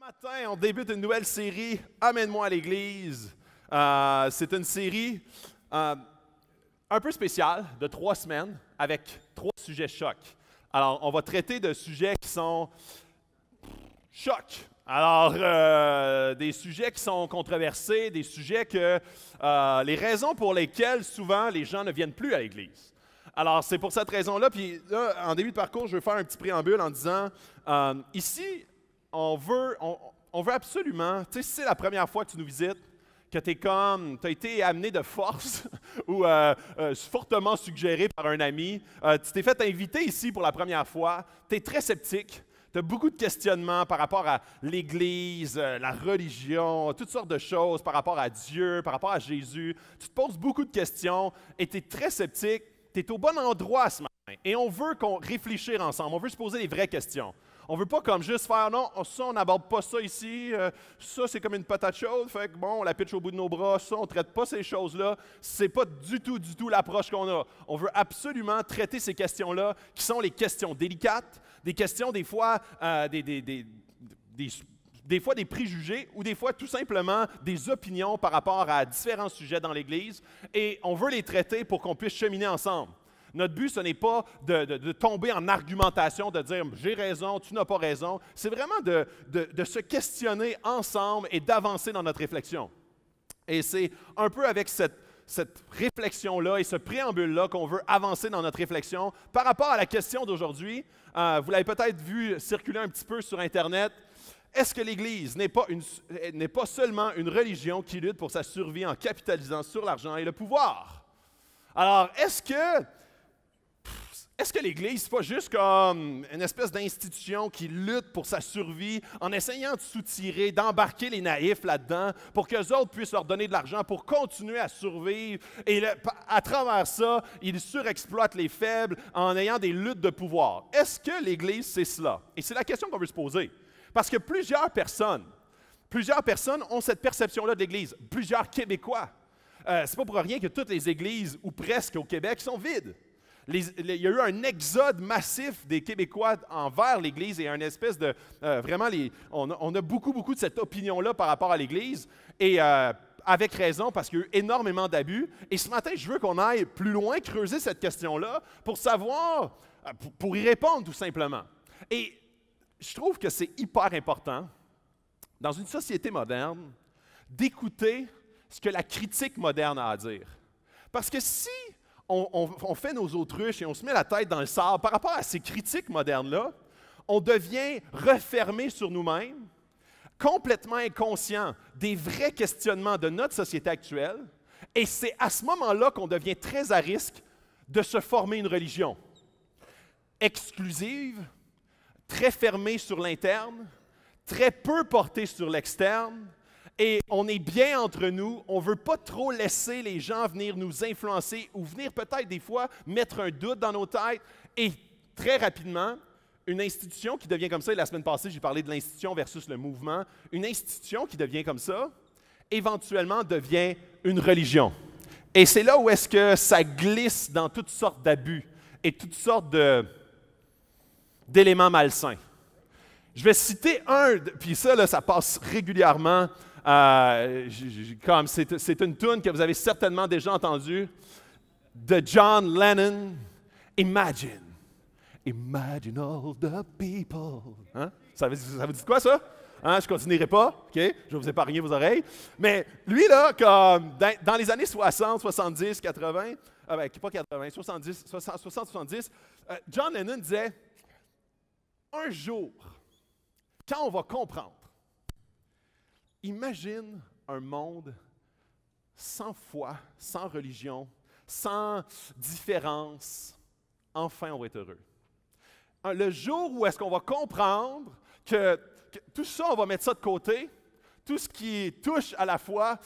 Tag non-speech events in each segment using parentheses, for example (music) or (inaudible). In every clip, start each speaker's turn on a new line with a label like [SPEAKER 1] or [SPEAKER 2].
[SPEAKER 1] matin, on débute une nouvelle série, Amène-moi à l'Église. Euh, c'est une série euh, un peu spéciale de trois semaines avec trois sujets chocs. Alors, on va traiter de sujets qui sont chocs. Alors, euh, des sujets qui sont controversés, des sujets que les raisons pour lesquelles souvent les gens ne viennent plus à l'Église. Alors, c'est pour cette raison-là. Puis là, en début de parcours, je vais faire un petit préambule en disant, ici, on veut, on, veut absolument, tu sais, si c'est la première fois que tu nous visites, que tu es comme, tu as été amené de force (laughs) ou euh, euh, fortement suggéré par un ami, euh, tu t'es fait inviter ici pour la première fois, tu es très sceptique, tu as beaucoup de questionnements par rapport à l'Église, la religion, toutes sortes de choses, par rapport à Dieu, par rapport à Jésus. Tu te poses beaucoup de questions et tu es très sceptique, tu es au bon endroit ce matin. Et on veut qu'on réfléchisse ensemble, on veut se poser les vraies questions. On veut pas comme juste faire, non, oh, ça, on n'aborde pas ça ici, euh, ça, c'est comme une patate chaude, fait que bon, on la pitch au bout de nos bras, ça, on traite pas ces choses-là. C'est pas du tout, du tout l'approche qu'on a. On veut absolument traiter ces questions-là, qui sont les questions délicates, des questions des fois, euh, des des fois des préjugés ou des fois tout simplement des opinions par rapport à différents sujets dans l'Église et on veut les traiter pour qu'on puisse cheminer ensemble. Notre but, ce n'est pas de, tomber en argumentation, de dire j'ai raison, tu n'as pas raison. C'est vraiment de, se questionner ensemble et d'avancer dans notre réflexion. Et c'est un peu avec cette, réflexion-là et ce préambule-là qu'on veut avancer dans notre réflexion par rapport à la question d'aujourd'hui. Euh, vous l'avez peut-être vu circuler un petit peu sur Internet. Est-ce que l'Église n'est pas, pas, seulement une religion qui lutte pour sa survie en capitalisant sur l'argent et le pouvoir? Alors, est-ce que est-ce que l'Église, n'est pas juste comme une espèce d'institution qui lutte pour sa survie en essayant de soutirer, d'embarquer les naïfs là-dedans pour qu'eux autres puissent leur donner de l'argent pour continuer à survivre et à travers ça, ils surexploitent les faibles en ayant des luttes de pouvoir? Est-ce que l'Église, c'est cela? Et c'est la question qu'on veut se poser. Parce que plusieurs personnes, plusieurs personnes ont cette perception-là de l'Église, plusieurs Québécois. Euh, c'est pas pour rien que toutes les églises, ou presque au Québec, sont vides il y a eu un exode massif des Québécois envers l'Église et un espèce de... Euh, vraiment, on, a, beaucoup, beaucoup de cette opinion-là par rapport à l'Église. Et euh, avec raison, parce qu'il y a eu énormément d'abus. Et ce matin, je veux qu'on aille plus loin, creuser cette question-là pour savoir, euh, pour y répondre tout simplement. Et je trouve que c'est hyper important, dans une société moderne, d'écouter ce que la critique moderne a à dire. Parce que si on, fait nos autruches et on se met la tête dans le sable par rapport à ces critiques modernes-là, on devient refermé sur nous-mêmes, complètement inconscient des vrais questionnements de notre société actuelle, et c'est à ce moment-là qu'on devient très à risque de se former une religion exclusive, très fermée sur l'interne, très peu portée sur l'externe, et on est bien entre nous. On ne veut pas trop laisser les gens venir nous influencer ou venir peut-être des fois mettre un doute dans nos têtes. Et très rapidement, une institution qui devient comme ça, et la semaine passée, j'ai parlé de l'institution versus le mouvement, une institution qui devient comme ça, éventuellement devient une religion. Et c'est là où est-ce que ça glisse dans toutes sortes d'abus et toutes sortes d'éléments malsains. Je vais citer un, puis ça, ça passe régulièrement euh, comme c'est une tune que vous avez certainement déjà entendue de John Lennon, Imagine. Imagine all the people. Hein? Ça, vous, dit quoi ça? Hein, je ne continuerai pas, OK? Je vais vous épargner vos oreilles. Mais lui, là, comme dans, les années 60, 70, 80, avec pas 80, 70, 60, 70, John Lennon disait Un jour, quand on va comprendre Imagine un monde sans foi, sans religion, sans différence. Enfin, on va être heureux. Le jour où est-ce qu'on va comprendre que, tout ça, on va mettre ça de côté, tout ce qui touche à la foi,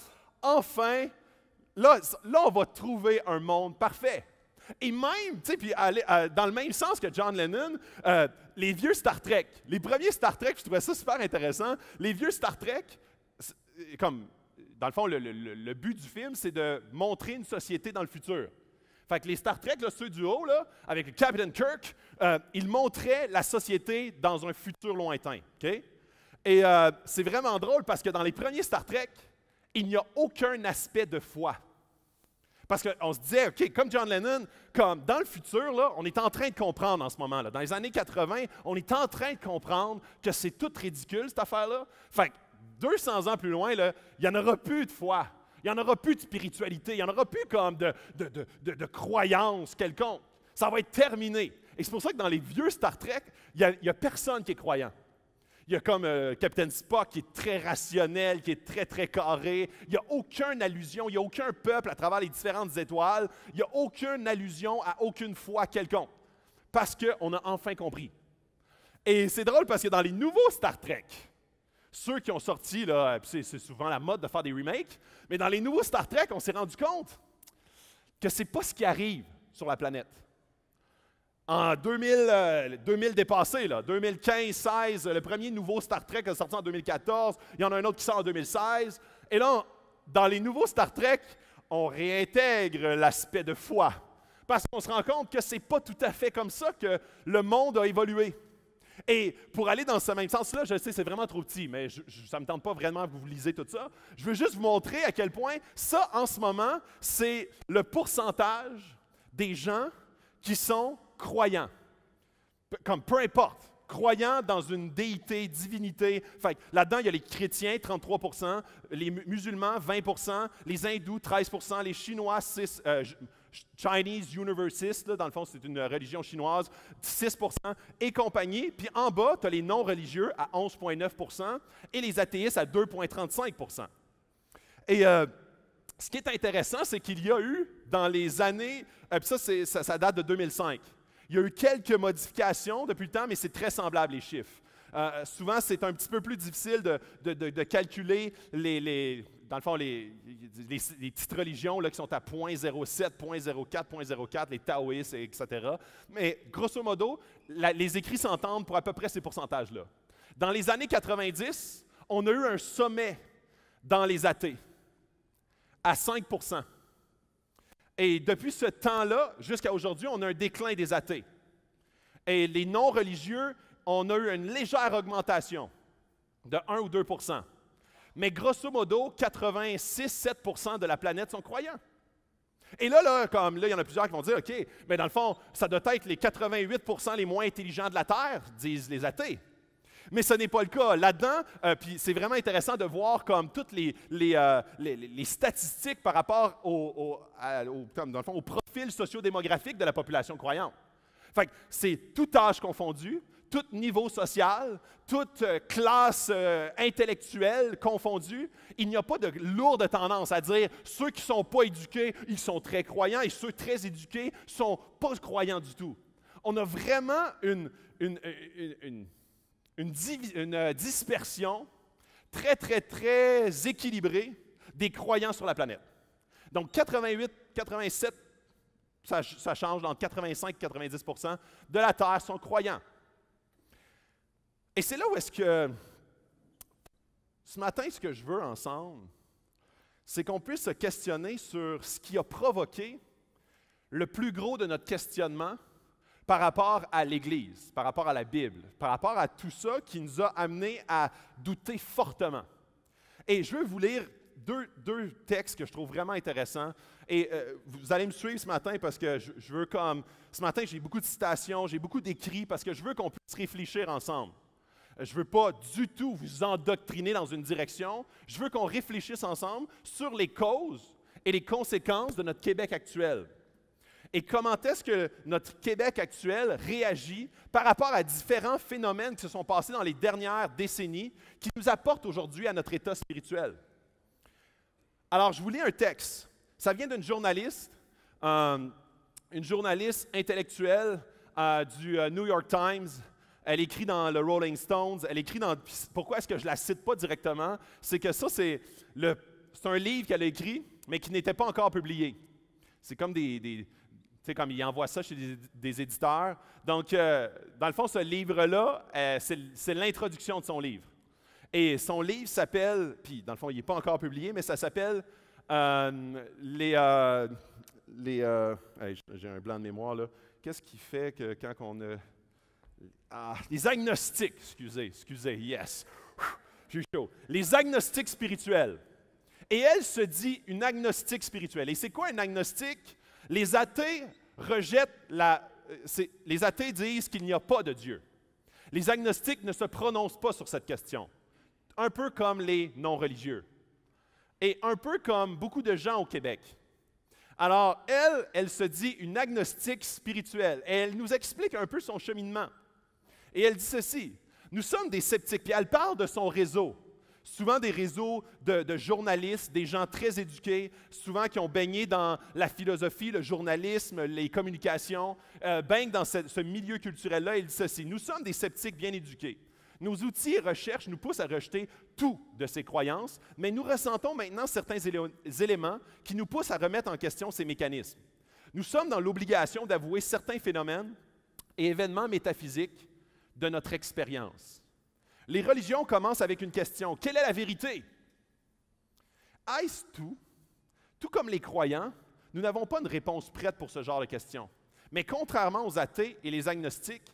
[SPEAKER 1] enfin, Là, là, on va trouver un monde parfait. Et même, tu sais, puis euh, dans le même sens que John Lennon, euh, les vieux Star Trek, les premiers Star Trek, je trouvais ça super intéressant. Les vieux Star Trek, euh, comme, dans le fond, le, but du film, c'est de montrer une société dans le futur. Fait que les Star Trek, là, ceux du haut, là, avec le Captain Kirk, euh, ils montraient la société dans un futur lointain. OK? Et euh, c'est vraiment drôle parce que dans les premiers Star Trek, il n'y a aucun aspect de foi. Parce qu'on se disait, OK, comme John Lennon, comme dans le futur, là, on est en train de comprendre en ce moment. Là. Dans les années 80, on est en train de comprendre que c'est tout ridicule, cette affaire-là. Fait 200 ans plus loin, il n'y en aura plus de foi. Il n'y en aura plus de spiritualité. Il n'y en aura plus comme de, de, croyance quelconque. Ça va être terminé. Et c'est pour ça que dans les vieux Star Trek, il n'y a, personne qui est croyant. Il y a comme Capitaine euh, Captain Spock qui est très rationnel, qui est très, très carré. Il n'y a aucune allusion, il n'y a aucun peuple à travers les différentes étoiles. Il n'y a aucune allusion à aucune foi quelconque. Parce qu'on a enfin compris. Et c'est drôle parce que dans les nouveaux Star Trek, ceux qui ont sorti, là, euh, c'est souvent la mode de faire des remakes, mais dans les nouveaux Star Trek, on s'est rendu compte que ce n'est pas ce qui arrive sur la planète. En 2000, euh, dépassé, 2015, 16, le premier nouveau Star Trek a sorti en 2014, il y en a un autre qui sort en 2016. Et là, dans les nouveaux Star Trek, on réintègre l'aspect de foi. Parce qu'on se rend compte que ce n'est pas tout à fait comme ça que le monde a évolué. Et pour aller dans ce même sens-là, je sais, c'est vraiment trop petit, mais ça ne me tente pas vraiment que vous lisez tout ça. Je veux juste vous montrer à quel point ça, en ce moment, c'est le pourcentage des gens qui sont croyants. Comme peu importe, croyants dans une déité, divinité. là-dedans, il y a les chrétiens, 33 les musulmans, 20 les hindous, 13 les chinois, 6 Chinese Universist », dans le fond, c'est une religion chinoise, 6 et compagnie. Puis en bas, tu as les non-religieux à 11,9 et les athéistes à 2,35 Et euh, ce qui est intéressant, c'est qu'il y a eu, dans les années, euh, puis ça, ça, date de 2005, il y a eu quelques modifications depuis le temps, mais c'est très semblable les chiffres. Euh, souvent, c'est un petit peu plus difficile de, calculer les, dans le fond, les, petites religions qui sont à 0.07, 0.04, 0.04, les taoïstes, etc. Mais grosso modo, les écrits s'entendent pour à peu près ces pourcentages-là. Dans les années 90, on a eu un sommet dans les athées à 5 Et depuis ce temps-là, jusqu'à aujourd'hui, on a un déclin des athées. Et les non-religieux, on a eu une légère augmentation de 1 ou 2 mais grosso modo, 86-7 de la planète sont croyants. Et là, là, comme là, il y en a plusieurs qui vont dire, OK, mais dans le fond, ça doit être les 88 les moins intelligents de la Terre, disent les athées. Mais ce n'est pas le cas. Là-dedans, euh, puis c'est vraiment intéressant de voir comme toutes les, euh, statistiques par rapport au, au, au profil sociodémographique de la population croyante. Fait c'est tout âge confondu, tout niveau social, toute euh, classe euh, intellectuelle confondue, il n'y a pas de lourde tendance à dire ceux qui ne sont pas éduqués, ils sont très croyants et ceux très éduqués ne sont pas croyants du tout. On a vraiment une, une, euh, dispersion très, très, très équilibrée des croyants sur la planète. Donc 88, 87, ça, ça change dans 85 90 de la Terre sont croyants. Et c'est là où est-ce que ce matin, ce que je veux ensemble, c'est qu'on puisse se questionner sur ce qui a provoqué le plus gros de notre questionnement par rapport à l'Église, par rapport à la Bible, par rapport à tout ça qui nous a amenés à douter fortement. Et je veux vous lire deux, deux textes que je trouve vraiment intéressants. Et euh, vous allez me suivre ce matin parce que je veux comme... Ce matin, j'ai beaucoup de citations, j'ai beaucoup d'écrits parce que je veux qu'on puisse réfléchir ensemble. Je ne veux pas du tout vous endoctriner dans une direction. Je veux qu'on réfléchisse ensemble sur les causes et les conséquences de notre Québec actuel. Et comment est-ce que notre Québec actuel réagit par rapport à différents phénomènes qui se sont passés dans les dernières décennies qui nous apportent aujourd'hui à notre état spirituel? Alors, je vous lis un texte. Ça vient d'une journaliste, euh, une journaliste intellectuelle euh, du euh, New York Times, elle écrit dans le Rolling Stones, elle écrit dans... Pourquoi est-ce que je la cite pas directement? C'est que ça, c'est un livre qu'elle a écrit, mais qui n'était pas encore publié. C'est comme des, tu sais, comme il envoie ça chez des, éditeurs. Donc, euh, dans le fond, ce livre-là, euh, c'est l'introduction de son livre. Et son livre s'appelle, puis dans le fond, il n'est pas encore publié, mais ça s'appelle euh, Les. les J'ai un blanc de mémoire, là. Qu'est-ce qui fait que quand on a ah, les agnostiques, excusez, excusez, yes, suis chaud, les agnostiques spirituels. Et elle se dit une agnostique spirituelle. Et c'est quoi une agnostique? Les athées rejettent la... Euh, les athées disent qu'il n'y a pas de Dieu. Les agnostiques ne se prononcent pas sur cette question, un peu comme les non-religieux et un peu comme beaucoup de gens au Québec. Alors, elle, elle se dit une agnostique spirituelle et elle nous explique un peu son cheminement. Et elle dit ceci, nous sommes des sceptiques. Puis elle parle de son réseau, souvent des réseaux de, journalistes, des gens très éduqués, souvent qui ont baigné dans la philosophie, le journalisme, les communications, euh, baignent dans ce, ce milieu culturel-là. Elle dit ceci, nous sommes des sceptiques bien éduqués. Nos outils et recherches nous poussent à rejeter tout de ces croyances, mais nous ressentons maintenant certains éléments qui nous poussent à remettre en question ces mécanismes. Nous sommes dans l'obligation d'avouer certains phénomènes et événements métaphysiques de notre expérience. Les religions commencent avec une question. Quelle est la vérité? est tout? Tout comme les croyants, nous n'avons pas une réponse prête pour ce genre de questions. Mais contrairement aux athées et les agnostiques,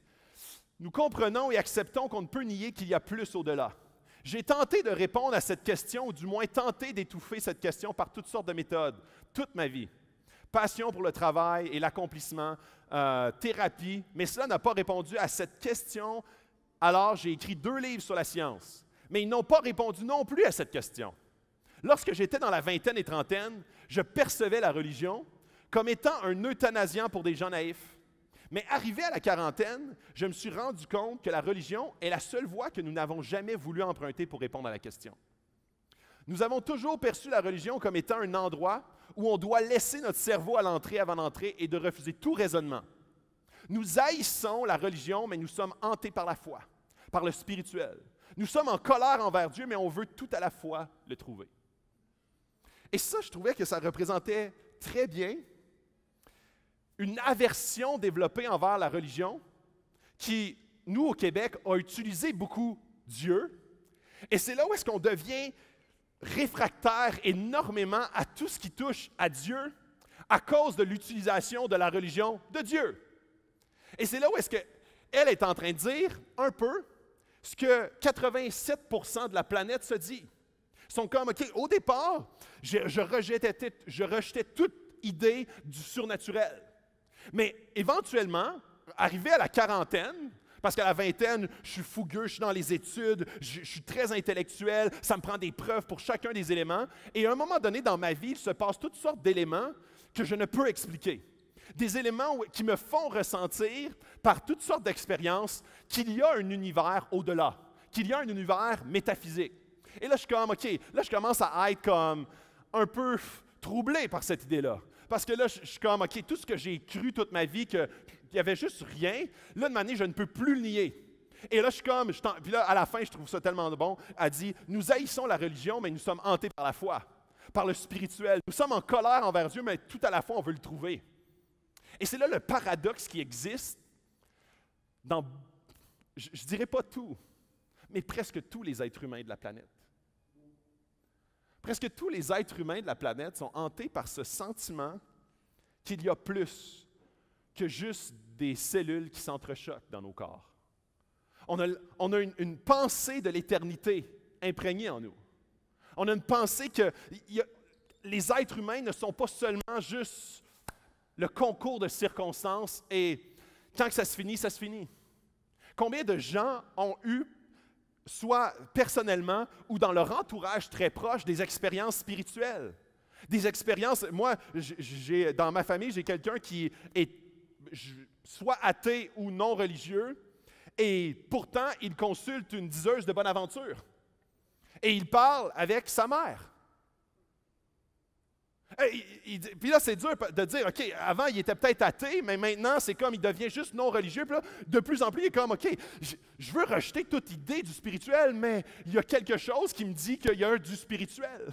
[SPEAKER 1] nous comprenons et acceptons qu'on ne peut nier qu'il y a plus au-delà. J'ai tenté de répondre à cette question, ou du moins tenté d'étouffer cette question par toutes sortes de méthodes, toute ma vie. Passion pour le travail et l'accomplissement, euh, thérapie, mais cela n'a pas répondu à cette question. Alors j'ai écrit deux livres sur la science, mais ils n'ont pas répondu non plus à cette question. Lorsque j'étais dans la vingtaine et trentaine, je percevais la religion comme étant un euthanasien pour des gens naïfs. Mais arrivé à la quarantaine, je me suis rendu compte que la religion est la seule voie que nous n'avons jamais voulu emprunter pour répondre à la question. Nous avons toujours perçu la religion comme étant un endroit où on doit laisser notre cerveau à l'entrée avant l'entrée et de refuser tout raisonnement. Nous haïssons la religion, mais nous sommes hantés par la foi, par le spirituel. Nous sommes en colère envers Dieu, mais on veut tout à la fois le trouver. Et ça, je trouvais que ça représentait très bien une aversion développée envers la religion qui, nous au Québec, a utilisé beaucoup Dieu. Et c'est là où est-ce qu'on devient Réfractaire énormément à tout ce qui touche à Dieu à cause de l'utilisation de la religion de Dieu. Et c'est là où est-ce qu'elle est en train de dire un peu ce que 87 de la planète se dit. Ils sont comme, OK, au départ, je, je, rejetais, je rejetais toute idée du surnaturel. Mais éventuellement, arrivé à la quarantaine, parce qu'à la vingtaine, je suis fougueux, je suis dans les études, je, suis très intellectuel, ça me prend des preuves pour chacun des éléments. Et à un moment donné dans ma vie, il se passe toutes sortes d'éléments que je ne peux expliquer. Des éléments qui me font ressentir, par toutes sortes d'expériences, qu'il y a un univers au-delà, qu'il y a un univers métaphysique. Et là, je suis comme, OK, là, je commence à être comme un peu troublé par cette idée-là. Parce que là, je suis comme, OK, tout ce que j'ai cru toute ma vie, que il n'y avait juste rien. Là, de manière, je ne peux plus le nier. Et là, je suis comme, puis là, à la fin, je trouve ça tellement bon. A dit Nous haïssons la religion, mais nous sommes hantés par la foi, par le spirituel. Nous sommes en colère envers Dieu, mais tout à la fois, on veut le trouver. Et c'est là le paradoxe qui existe dans, je ne dirais pas tout, mais presque tous les êtres humains de la planète. Presque tous les êtres humains de la planète sont hantés par ce sentiment qu'il y a plus que juste des cellules qui s'entrechoquent dans nos corps. On a, a une, pensée de l'éternité imprégnée en nous. On a une pensée que les êtres humains ne sont pas seulement juste le concours de circonstances et tant que ça se finit, ça se finit. Combien de gens ont eu, soit personnellement ou dans leur entourage très proche, des expériences spirituelles? Des expériences, moi, j'ai, dans ma famille, j'ai quelqu'un qui est soit athée ou non religieux, et pourtant il consulte une diseuse de bonne aventure. Et il parle avec sa mère. puis là, c'est dur de dire, OK, avant, il était peut-être athée, mais maintenant, c'est comme, il devient juste non religieux. Puis là, de plus en plus, il est comme, OK, je, je veux rejeter toute idée du spirituel, mais il y a quelque chose qui me dit qu'il y a un du spirituel.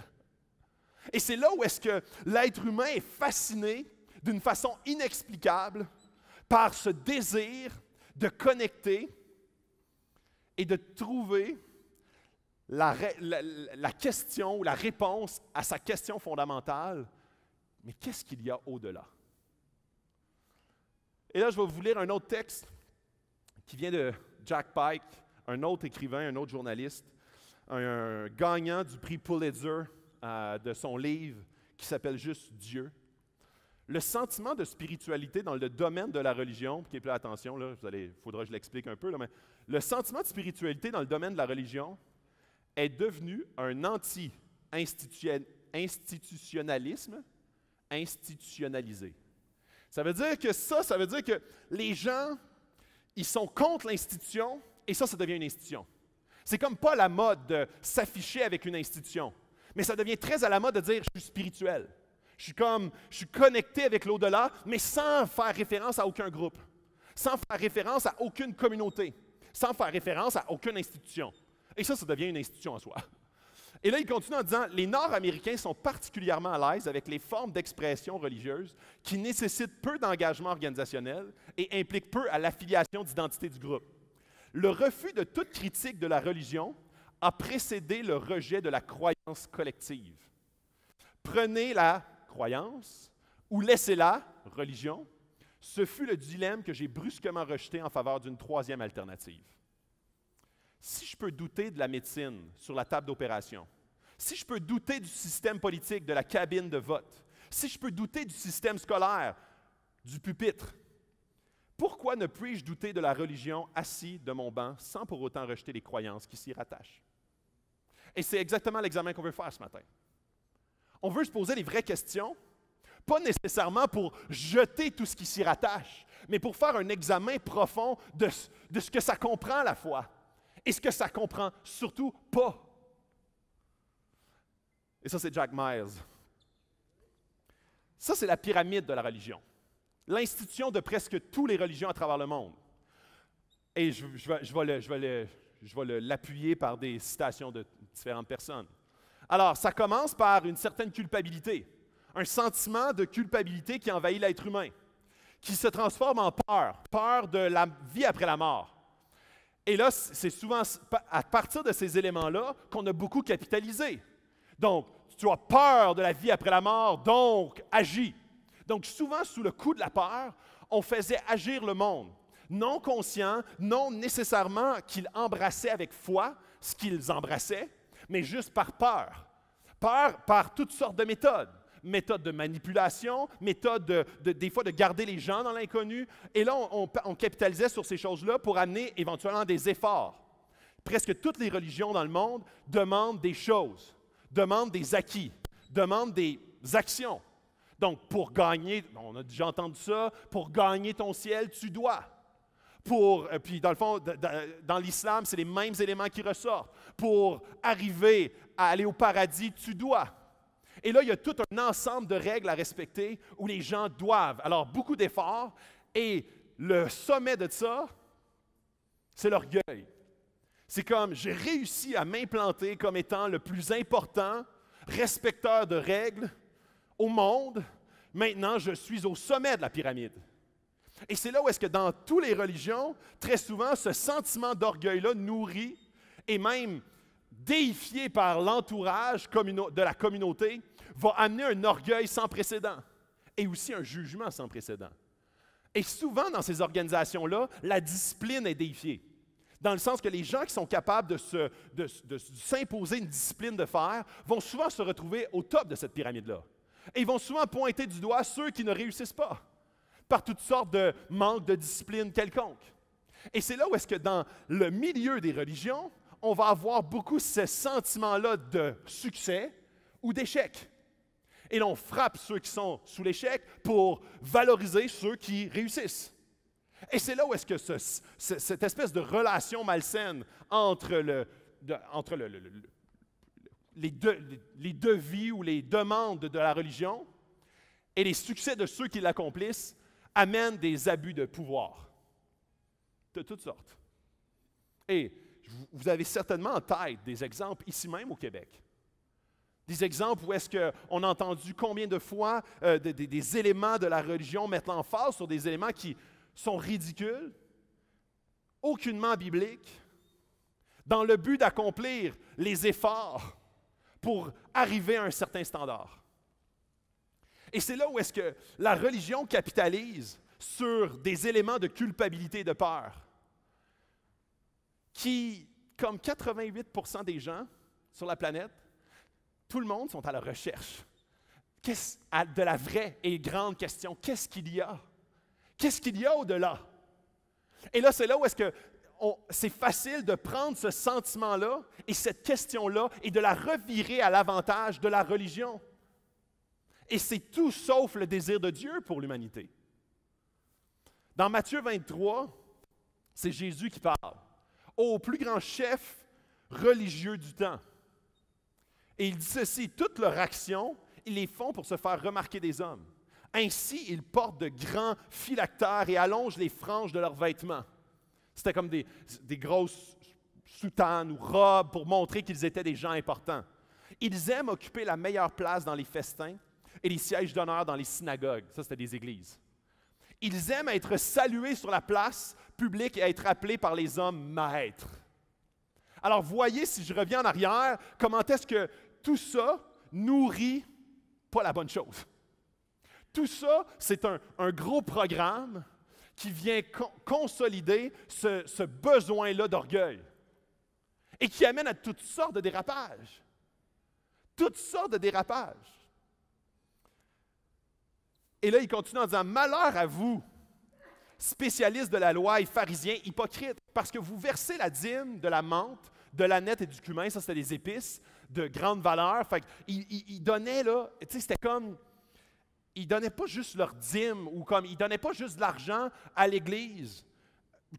[SPEAKER 1] Et c'est là où est-ce que l'être humain est fasciné d'une façon inexplicable par ce désir de connecter et de trouver la, question ou la réponse à sa question fondamentale, mais qu'est-ce qu'il y a au-delà? Et là, je vais vous lire un autre texte qui vient de Jack Pike, un autre écrivain, un autre journaliste, un, gagnant du prix Pulitzer euh, de son livre qui s'appelle juste Dieu le sentiment de spiritualité dans le domaine de la religion, qui est plus attention, il faudra que je l'explique un peu, mais le sentiment de spiritualité dans le domaine de la religion est devenu un anti-institutionnalisme institutionnalisé. Ça veut dire que ça, ça veut dire que les gens, ils sont contre l'institution et ça, ça devient une institution. C'est comme pas la mode de s'afficher avec une institution, mais ça devient très à la mode de dire je suis spirituel. Je suis comme, je suis connecté avec l'au-delà, mais sans faire référence à aucun groupe, sans faire référence à aucune communauté, sans faire référence à aucune institution. Et ça, ça devient une institution en soi. Et là, il continue en disant, les Nord-Américains sont particulièrement à l'aise avec les formes d'expression religieuse qui nécessitent peu d'engagement organisationnel et impliquent peu à l'affiliation d'identité du groupe. Le refus de toute critique de la religion a précédé le rejet de la croyance collective. Prenez la croyance ou laisser la religion, ce fut le dilemme que j'ai brusquement rejeté en faveur d'une troisième alternative. Si je peux douter de la médecine sur la table d'opération, si je peux douter du système politique, de la cabine de vote, si je peux douter du système scolaire, du pupitre, pourquoi ne puis-je douter de la religion assis de mon banc sans pour autant rejeter les croyances qui s'y rattachent? Et c'est exactement l'examen qu'on veut faire ce matin. On veut se poser les vraies questions, pas nécessairement pour jeter tout ce qui s'y rattache, mais pour faire un examen profond de, ce que ça comprend la foi et ce que ça comprend surtout pas. Et ça, c'est Jack Myers. Ça, c'est la pyramide de la religion, l'institution de presque toutes les religions à travers le monde. Et je, vais l'appuyer par des citations de différentes personnes. Alors, ça commence par une certaine culpabilité, un sentiment de culpabilité qui envahit l'être humain, qui se transforme en peur, peur de la vie après la mort. Et là, c'est souvent à partir de ces éléments-là qu'on a beaucoup capitalisé. Donc, tu as peur de la vie après la mort, donc agis. Donc, souvent, sous le coup de la peur, on faisait agir le monde, non conscient, non nécessairement qu'il embrassait avec foi ce qu'ils embrassaient, mais juste par peur. Peur par toutes sortes de méthodes. méthodes de manipulation, méthodes de, des fois de garder les gens dans l'inconnu. Et là, on, capitalisait sur ces choses-là pour amener éventuellement des efforts. Presque toutes les religions dans le monde demandent des choses, demandent des acquis, demandent des actions. Donc, pour gagner, on a déjà entendu ça, pour gagner ton ciel, tu dois. Pour, euh, puis dans le fond, dans l'islam, c'est les mêmes éléments qui ressortent pour arriver à aller au paradis, tu dois. Et là, il y a tout un ensemble de règles à respecter où les gens doivent. Alors, beaucoup d'efforts. Et le sommet de ça, c'est l'orgueil. C'est comme j'ai réussi à m'implanter comme étant le plus important respecteur de règles au monde. Maintenant, je suis au sommet de la pyramide. Et c'est là où est-ce que dans toutes les religions, très souvent, ce sentiment d'orgueil-là nourrit et même déifié par l'entourage de la communauté, va amener un orgueil sans précédent et aussi un jugement sans précédent. Et souvent, dans ces organisations-là, la discipline est déifiée. Dans le sens que les gens qui sont capables de s'imposer une discipline de faire vont souvent se retrouver au top de cette pyramide-là. Et ils vont souvent pointer du doigt ceux qui ne réussissent pas par toutes sortes de manques de discipline quelconque. Et c'est là où est-ce que dans le milieu des religions, on va avoir beaucoup ce sentiment-là de succès ou d'échec. Et l'on frappe ceux qui sont sous l'échec pour valoriser ceux qui réussissent. Et c'est là où est-ce que cette espèce de relation malsaine entre, les, deux, les devis ou les demandes de la religion et les succès de ceux qui l'accomplissent amène des abus de pouvoir de toutes sortes. Et vous avez certainement en tête des exemples ici même au Québec. Des exemples où est-ce qu'on a entendu combien de fois euh, des, des éléments de la religion mettre l'emphase sur des éléments qui sont ridicules, aucunement bibliques, dans le but d'accomplir les efforts pour arriver à un certain standard. Et c'est là où est-ce que la religion capitalise sur des éléments de culpabilité et de peur qui, comme 88% des gens sur la planète, tout le monde sont à la recherche de la vraie et grande question. Qu'est-ce qu'il y a? Qu'est-ce qu'il y a au-delà? Et là, c'est là où est-ce que c'est facile de prendre ce sentiment-là et cette question-là et de la revirer à l'avantage de la religion. Et c'est tout sauf le désir de Dieu pour l'humanité. Dans Matthieu 23, c'est Jésus qui parle au plus grand chef religieux du temps. Et il dit ceci, toutes leurs actions, ils les font pour se faire remarquer des hommes. Ainsi, ils portent de grands phylactères et allongent les franges de leurs vêtements. C'était comme des, des grosses soutanes ou robes pour montrer qu'ils étaient des gens importants. Ils aiment occuper la meilleure place dans les festins et les sièges d'honneur dans les synagogues. Ça, c'était des églises. Ils aiment être salués sur la place Public et être appelé par les hommes maîtres. Alors voyez, si je reviens en arrière, comment est-ce que tout ça nourrit pas la bonne chose. Tout ça, c'est un, gros programme qui vient consolider ce, ce besoin-là d'orgueil et qui amène à toutes sortes de dérapages. Toutes sortes de dérapages. Et là, il continue en disant, malheur à vous, Spécialiste de la loi et pharisiens hypocrites, parce que vous versez la dîme de la menthe, de la nette et du cumin, ça c'était des épices de grande valeur. Fait ils, ils, donnaient, là, tu sais, c'était comme, ils donnaient pas juste leur dîme ou comme, ils donnaient pas juste de l'argent à l'Église,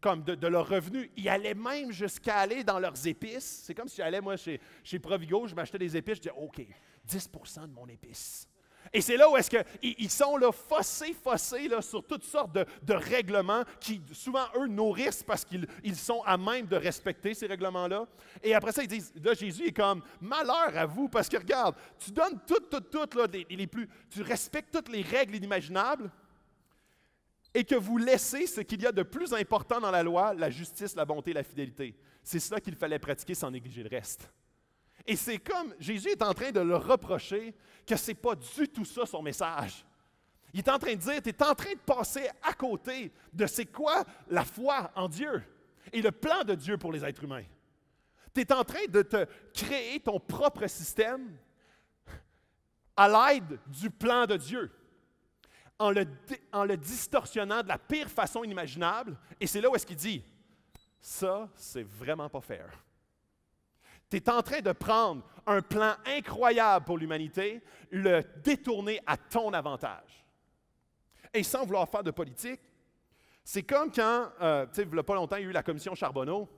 [SPEAKER 1] comme de, de leurs revenus. Ils allaient même jusqu'à aller dans leurs épices. C'est comme si j'allais, moi, chez, chez Provigo, je m'achetais des épices, je disais, OK, 10 de mon épice et c'est là où est-ce qu'ils sont là, fossés, fossés sur toutes sortes de, règlements qui, souvent, eux, nourrissent parce qu'ils sont à même de respecter ces règlements-là. Et après ça, ils disent, là, Jésus est comme, malheur à vous, parce que regarde, tu donnes tout, tout, tout, là, plus, tu respectes toutes les règles inimaginables et que vous laissez ce qu'il y a de plus important dans la loi, la justice, la bonté, la fidélité. C'est cela qu'il fallait pratiquer sans négliger le reste. Et c'est comme Jésus est en train de le reprocher que ce n'est pas du tout ça son message. Il est en train de dire, tu es en train de passer à côté de c'est quoi la foi en Dieu et le plan de Dieu pour les êtres humains. Tu es en train de te créer ton propre système à l'aide du plan de Dieu, en le, distorsionnant de la pire façon imaginable. Et c'est là où est-ce qu'il dit, ça, c'est vraiment pas faire. Tu es en train de prendre un plan incroyable pour l'humanité, le détourner à ton avantage. Et sans vouloir faire de politique, c'est comme quand, euh, tu sais, il n'y a pas longtemps, il y a eu la commission Charbonneau,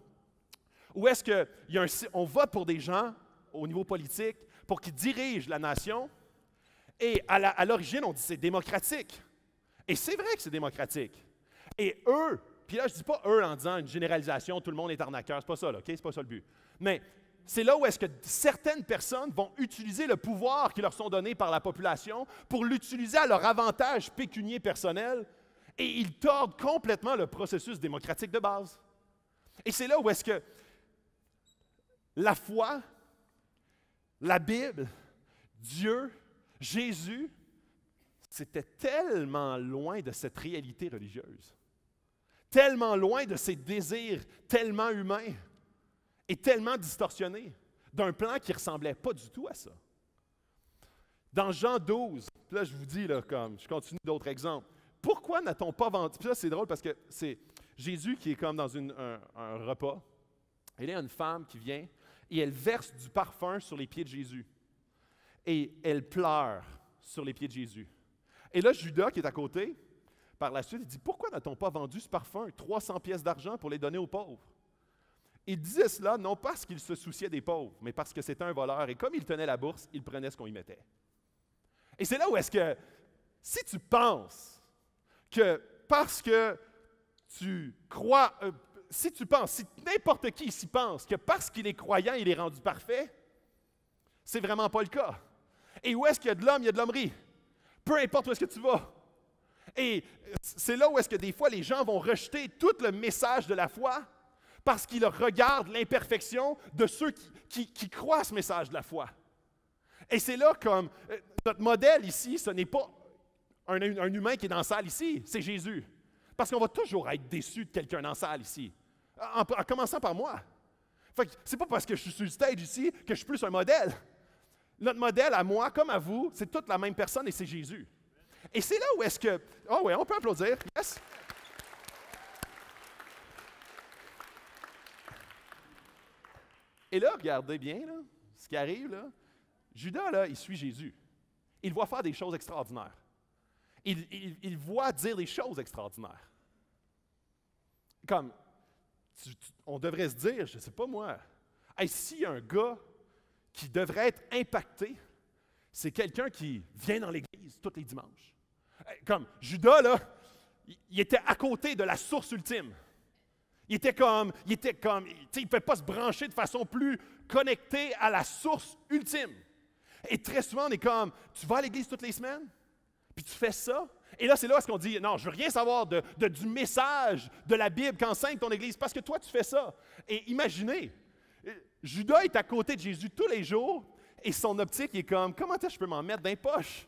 [SPEAKER 1] où est-ce qu'on vote pour des gens au niveau politique pour qu'ils dirigent la nation, et à l'origine, on dit c'est démocratique. Et c'est vrai que c'est démocratique. Et eux, puis là, je ne dis pas eux en disant une généralisation, tout le monde est arnaqueur, c'est pas ça, là, OK? C'est pas ça le but. Mais c'est là où est-ce que certaines personnes vont utiliser le pouvoir qui leur sont donnés par la population pour l'utiliser à leur avantage pécunier personnel et ils tordent complètement le processus démocratique de base. Et c'est là où est-ce que la foi, la Bible, Dieu, Jésus, c'était tellement loin de cette réalité religieuse, tellement loin de ces désirs tellement humains est tellement distorsionné d'un plan qui ne ressemblait pas du tout à ça. Dans Jean 12, là je vous dis, là, comme je continue d'autres exemples, pourquoi n'a-t-on pas vendu? Puis c'est drôle parce que c'est Jésus qui est comme dans un, repas. Et là, il y a une femme qui vient et elle verse du parfum sur les pieds de Jésus. Et elle pleure sur les pieds de Jésus. Et là, Judas, qui est à côté, par la suite, il dit Pourquoi n'a-t-on pas vendu ce parfum 300 pièces d'argent pour les donner aux pauvres il disait cela non parce qu'il se souciait des pauvres, mais parce que c'était un voleur. Et comme il tenait la bourse, il prenait ce qu'on y mettait. Et c'est là où est-ce que, si tu penses que parce que tu crois, euh, si tu penses, si n'importe qui s'y pense que parce qu'il est croyant, il est rendu parfait, c'est vraiment pas le cas. Et où est-ce qu'il y a de l'homme, il y a de l'hommerie. Peu importe où est-ce que tu vas. Et euh, c'est là où est-ce que des fois les gens vont rejeter tout le message de la foi parce qu'il regarde l'imperfection de ceux qui, croient à ce message de la foi. Et c'est là comme euh, notre modèle ici, ce n'est pas un, humain qui est dans la salle ici, c'est Jésus. Parce qu'on va toujours être déçu de quelqu'un dans la salle ici, en, commençant par moi. Fait c'est pas parce que je suis sur le stage ici que je suis plus un modèle. Notre modèle à moi comme à vous, c'est toute la même personne et c'est Jésus. Et c'est là où est-ce que. Ah oh oui, on peut applaudir. Yes. Et là, regardez bien ce qui arrive. Là. Judas, là, il suit Jésus. Il voit faire des choses extraordinaires. Il, voit dire des choses extraordinaires. Comme, on devrait se dire, je ne sais pas moi, si un gars qui devrait être impacté, c'est quelqu'un qui vient dans l'Église tous les dimanches. Comme Judas, là, il était à côté de la source ultime. Il était comme, il était comme, il ne pouvait pas se brancher de façon plus connectée à la source ultime. Et très souvent, on est comme, tu vas à l'église toutes les semaines, puis tu fais ça. Et là, c'est là ce qu'on dit, non, je ne veux rien savoir du message de la Bible qu'enseigne ton église, parce que toi, tu fais ça. Et imaginez, Judas est à côté de Jésus tous les jours, et son optique est comme, comment est-ce que je peux m'en mettre dans les poches?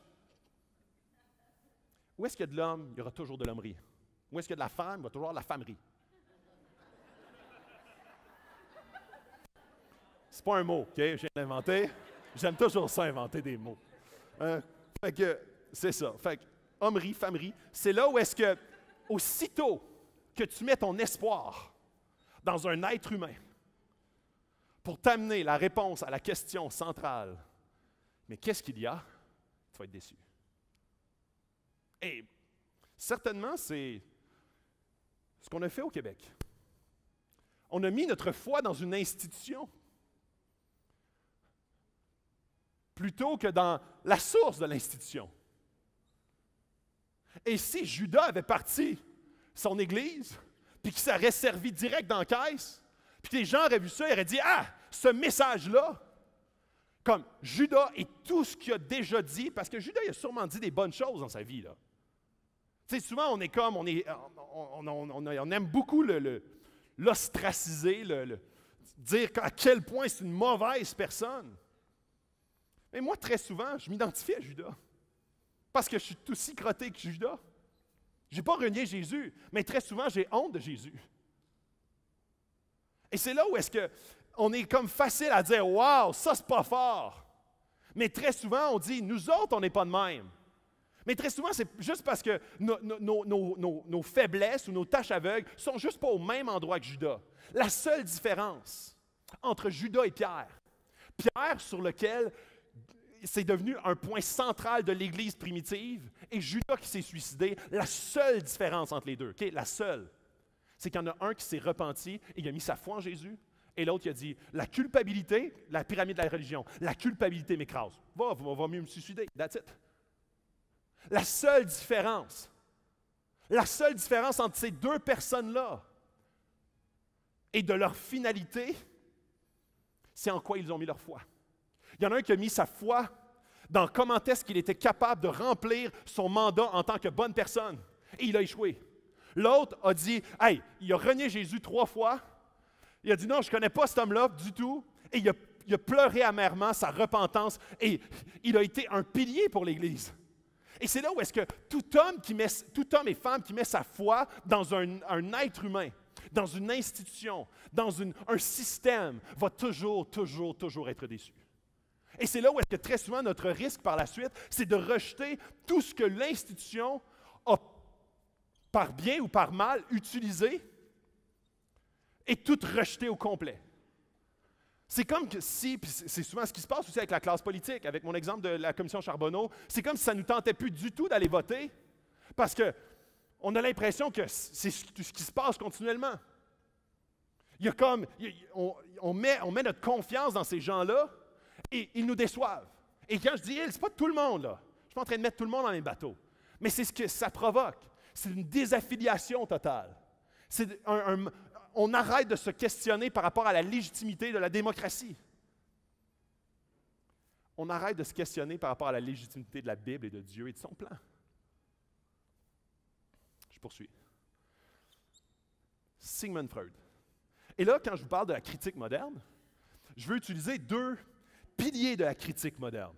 [SPEAKER 1] Où est-ce qu'il y a de l'homme? Il y aura toujours de l'hommerie. Où est-ce qu'il y a de la femme? Il va toujours de la femmerie. C'est pas un mot, OK? J'ai inventé. J'aime toujours ça, inventer des mots. Euh, fait que, c'est ça. Fait que, homerie, famerie, c'est là où est-ce que, aussitôt que tu mets ton espoir dans un être humain pour t'amener la réponse à la question centrale, mais qu'est-ce qu'il y a? Tu vas être déçu. Et certainement, c'est ce qu'on a fait au Québec. On a mis notre foi dans une institution plutôt que dans la source de l'institution. Et si Judas avait parti son église, puis qu'il s'aurait servi direct dans la caisse, puis que les gens auraient vu ça, ils auraient dit Ah, ce message-là, comme Judas et tout ce qu'il a déjà dit, parce que Judas il a sûrement dit des bonnes choses dans sa vie. Tu sais, souvent, on est comme, on, on, aime beaucoup l'ostraciser, le, dire à quel point c'est une mauvaise personne. Mais moi, très souvent, je m'identifie à Judas. Parce que je suis aussi crotté que Judas. Je n'ai pas renié Jésus, mais très souvent, j'ai honte de Jésus. Et c'est là où est-ce qu'on est comme facile à dire Waouh, ça, c'est pas fort. Mais très souvent, on dit Nous autres, on n'est pas de même. Mais très souvent, c'est juste parce que nos, faiblesses ou nos tâches aveugles ne sont juste pas au même endroit que Judas. La seule différence entre Judas et Pierre, Pierre sur lequel c'est devenu un point central de l'Église primitive, et Judas qui s'est suicidé, la seule différence entre les deux, la seule, c'est qu'il y en a un qui s'est repenti et il a mis sa foi en Jésus, et l'autre qui a dit, la culpabilité, la pyramide de la religion, la culpabilité m'écrase. Va, va mieux me suicider, that's it. La seule différence, la seule différence entre ces deux personnes-là et de leur finalité, c'est en quoi ils ont mis leur foi. Il y en a un qui a mis sa foi dans comment est-ce qu'il était capable de remplir son mandat en tant que bonne personne. Et il a échoué. L'autre a dit, hey, il a renié Jésus trois fois. Il a dit, non, je ne connais pas cet homme-là du tout. Et il a, pleuré amèrement sa repentance. Et il a été un pilier pour l'Église. Et c'est là où est-ce que tout homme, qui met, tout homme et femme qui met sa foi dans un, être humain, dans une institution, dans un système, va toujours, toujours, toujours être déçu. Et c'est là où est-ce que très souvent notre risque par la suite, c'est de rejeter tout ce que l'institution a, par bien ou par mal, utilisé et tout rejeter au complet. C'est comme que si, c'est souvent ce qui se passe aussi avec la classe politique, avec mon exemple de la commission Charbonneau, c'est comme si ça ne nous tentait plus du tout d'aller voter parce que on a l'impression que c'est ce qui se passe continuellement. Il y a comme, on, met, on met notre confiance dans ces gens-là et ils nous déçoivent. Et quand je dis ils, ce pas tout le monde. Là. Je ne suis pas en train de mettre tout le monde dans les bateaux. Mais c'est ce que ça provoque. C'est une désaffiliation totale. C'est un, on arrête de se questionner par rapport à la légitimité de la démocratie. On arrête de se questionner par rapport à la légitimité de la Bible et de Dieu et de son plan. Je poursuis. Sigmund Freud. Et là, quand je vous parle de la critique moderne, je veux utiliser deux Pilier de la critique moderne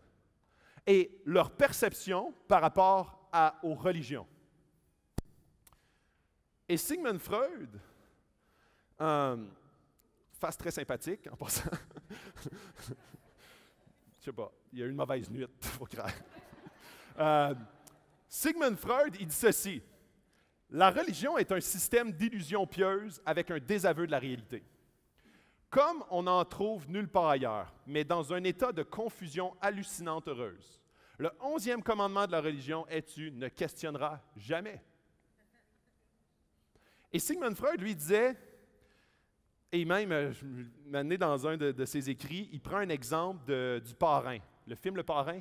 [SPEAKER 1] et leur perception par rapport à, aux religions. Et Sigmund Freud, euh, face très sympathique en passant, (laughs) je sais pas, il y a eu une mauvaise nuit, (laughs) faut craindre. Euh, Sigmund Freud, il dit ceci. La religion est un système d'illusions pieuses avec un désaveu de la réalité comme on n'en trouve nulle part ailleurs, mais dans un état de confusion hallucinante heureuse. Le onzième commandement de la religion est tu ne questionneras jamais. Et Sigmund Freud lui disait, et même, euh, je dans un de, ses écrits, il prend un exemple du parrain, le film Le Parrain.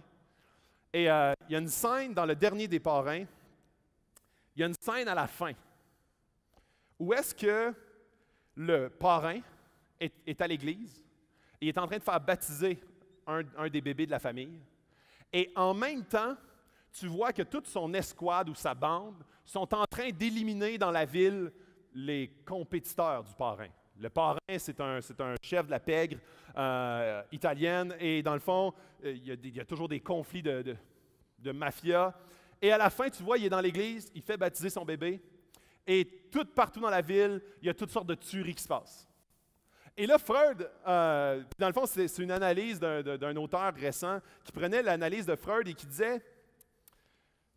[SPEAKER 1] Et euh, il y a une scène dans le dernier des parrains, il y a une scène à la fin, où est-ce que le parrain, est, à l'église. Il est en train de faire baptiser un, des bébés de la famille. Et en même temps, tu vois que toute son escouade ou sa bande sont en train d'éliminer dans la ville les compétiteurs du parrain. Le parrain, c'est un, chef de la pègre euh, italienne et dans le fond, euh, il y a, toujours des conflits de, de, de, mafia. Et à la fin, tu vois, il est dans l'église, il fait baptiser son bébé et tout partout dans la ville, il y a toutes sortes de tueries qui se passent. Et là, Freud, euh, dans le fond, c'est une analyse d'un auteur récent qui prenait l'analyse de Freud et qui disait,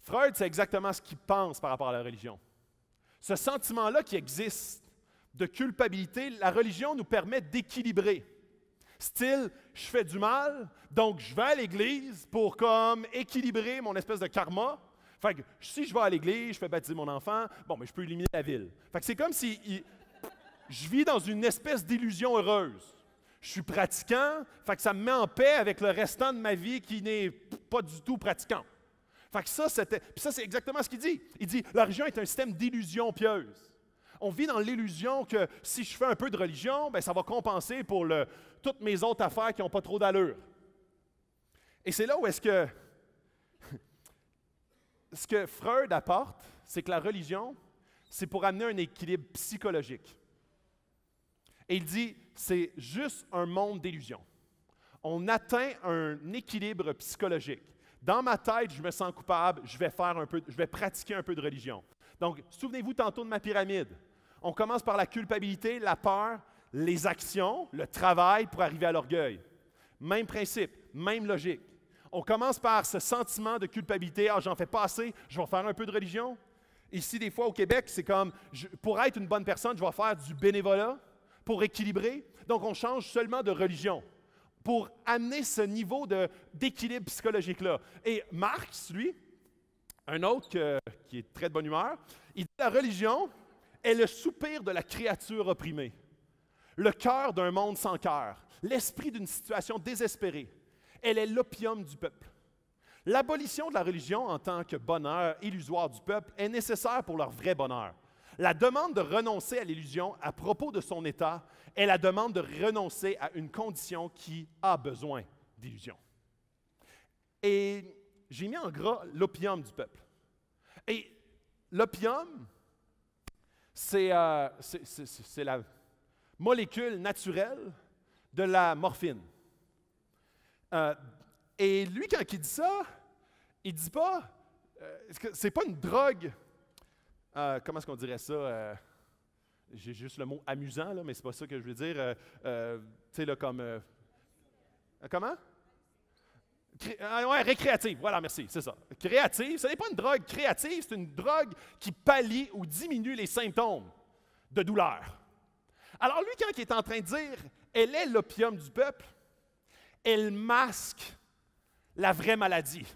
[SPEAKER 1] Freud, c'est exactement ce qu'il pense par rapport à la religion. Ce sentiment-là qui existe de culpabilité, la religion nous permet d'équilibrer. Style, je fais du mal, donc je vais à l'église pour comme équilibrer mon espèce de karma. Fait que si je vais à l'église, je fais baptiser mon enfant, bon, mais je peux éliminer la ville. Fait que c'est comme si je vis dans une espèce d'illusion heureuse. Je suis pratiquant, fait ça me met en paix avec le restant de ma vie qui n'est pas du tout pratiquant. Fait ça, c'était, c'est exactement ce qu'il dit. Il dit, la religion est un système d'illusion pieuse. On vit dans l'illusion que si je fais un peu de religion, ben, ça va compenser pour toutes mes autres affaires qui n'ont pas trop d'allure. Et c'est là où est-ce que (laughs) ce que Freud apporte, c'est que la religion, c'est pour amener un équilibre psychologique. Et il dit, c'est juste un monde d'illusions. On atteint un équilibre psychologique. Dans ma tête, je me sens coupable, je vais, faire un peu, je vais pratiquer un peu de religion. Donc, souvenez-vous tantôt de ma pyramide. On commence par la culpabilité, la peur, les actions, le travail pour arriver à l'orgueil. Même principe, même logique. On commence par ce sentiment de culpabilité, ah j'en fais pas assez, je vais faire un peu de religion. Ici, des fois au Québec, c'est comme, pour être une bonne personne, je vais faire du bénévolat pour équilibrer. Donc, on change seulement de religion pour amener ce niveau d'équilibre psychologique-là. Et Marx, lui, un autre qui est très de bonne humeur, il dit la religion est le soupir de la créature opprimée, le cœur d'un monde sans cœur, l'esprit d'une situation désespérée. Elle est l'opium du peuple. L'abolition de la religion en tant que bonheur illusoire du peuple est nécessaire pour leur vrai bonheur. La demande de renoncer à l'illusion à propos de son état est la demande de renoncer à une condition qui a besoin d'illusion. Et j'ai mis en gras l'opium du peuple. Et l'opium, c'est euh, la molécule naturelle de la morphine. Euh, et lui, quand il dit ça, il dit pas, euh, ce c'est pas une drogue ah, comment est-ce qu'on dirait ça? Euh, j'ai juste le mot amusant, là, mais c'est pas ça que je veux dire. Euh, euh, tu sais, comme. comment? Ah, récréative, voilà, merci, c'est ça. Créative, ce n'est pas une drogue créative, c'est une drogue qui pallie ou diminue les symptômes de douleur. Alors lui, quand il est en train de dire « elle est l'opium du peuple », elle masque la vraie maladie.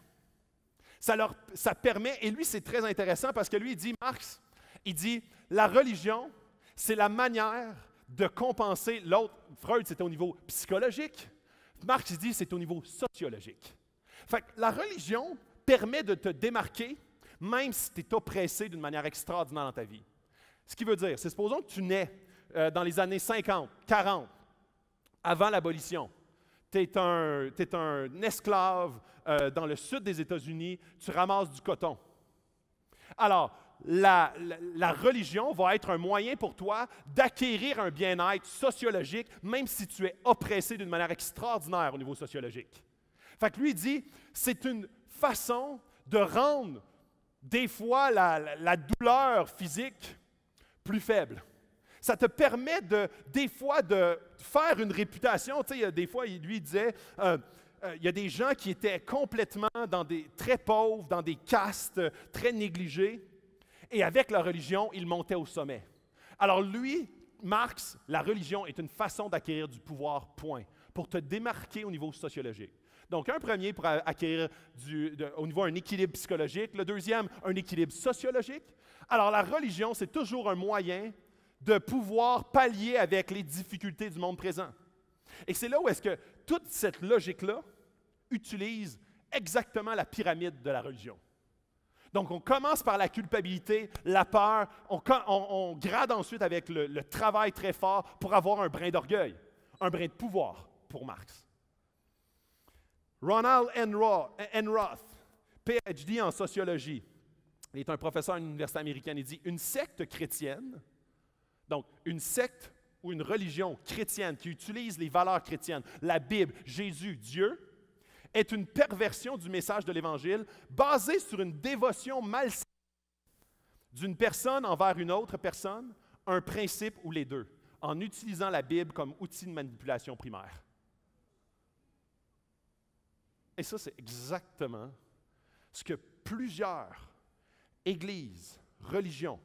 [SPEAKER 1] Ça, leur, ça permet, et lui c'est très intéressant parce que lui il dit, Marx, il dit, la religion, c'est la manière de compenser l'autre. Freud, c'était au niveau psychologique. Marx il dit, c'est au niveau sociologique. Fait la religion permet de te démarquer, même si tu es oppressé d'une manière extraordinaire dans ta vie. Ce qui veut dire, c'est supposons que tu nais euh, dans les années 50, 40, avant l'abolition tu es, un, esclave euh, dans le sud des États-Unis, tu ramasses du coton. Alors, la, religion va être un moyen pour toi d'acquérir un bien-être sociologique, même si tu es oppressé d'une manière extraordinaire au niveau sociologique. Fait que lui dit, c'est une façon de rendre des fois la douleur physique plus faible. Ça te permet de, des fois de faire une réputation. Tu sais, des fois, il lui disait, euh, euh, il y a des gens qui étaient complètement dans des, très pauvres, dans des castes, très négligés. Et avec la religion, ils montaient au sommet. Alors lui, Marx, la religion est une façon d'acquérir du pouvoir, point, pour te démarquer au niveau sociologique. Donc, un premier pour acquérir du, au niveau un équilibre psychologique, le deuxième, un équilibre sociologique. Alors, la religion, c'est toujours un moyen de pouvoir pallier avec les difficultés du monde présent. Et c'est là où est-ce que toute cette logique-là utilise exactement la pyramide de la religion. Donc, on commence par la culpabilité, la peur, on, grade ensuite avec le, travail très fort pour avoir un brin d'orgueil, un brin de pouvoir pour Marx. Ronald Enroth, PhD en sociologie, il est un professeur à l'université américaine, il dit Une secte chrétienne donc, une secte ou une religion chrétienne qui utilise les valeurs chrétiennes, la Bible, Jésus, Dieu, est une perversion du message de l'Évangile basée sur une dévotion malsaine d'une personne envers une autre personne, un principe ou les deux, en utilisant la Bible comme outil de manipulation primaire. Et ça, c'est exactement ce que plusieurs églises, religions,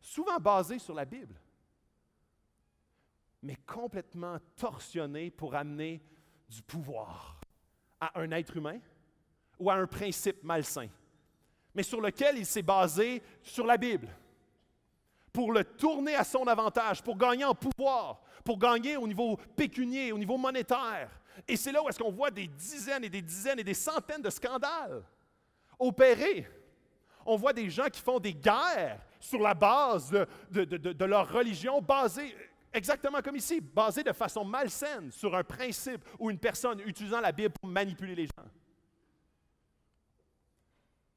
[SPEAKER 1] souvent basées sur la Bible, mais complètement torsionné pour amener du pouvoir à un être humain ou à un principe malsain, mais sur lequel il s'est basé sur la Bible, pour le tourner à son avantage, pour gagner en pouvoir, pour gagner au niveau pécunier, au niveau monétaire. Et c'est là où est-ce qu'on voit des dizaines et des dizaines et des centaines de scandales opérés. On voit des gens qui font des guerres sur la base de, de leur religion basée Exactement comme ici, basé de façon malsaine sur un principe ou une personne utilisant la Bible pour manipuler les gens.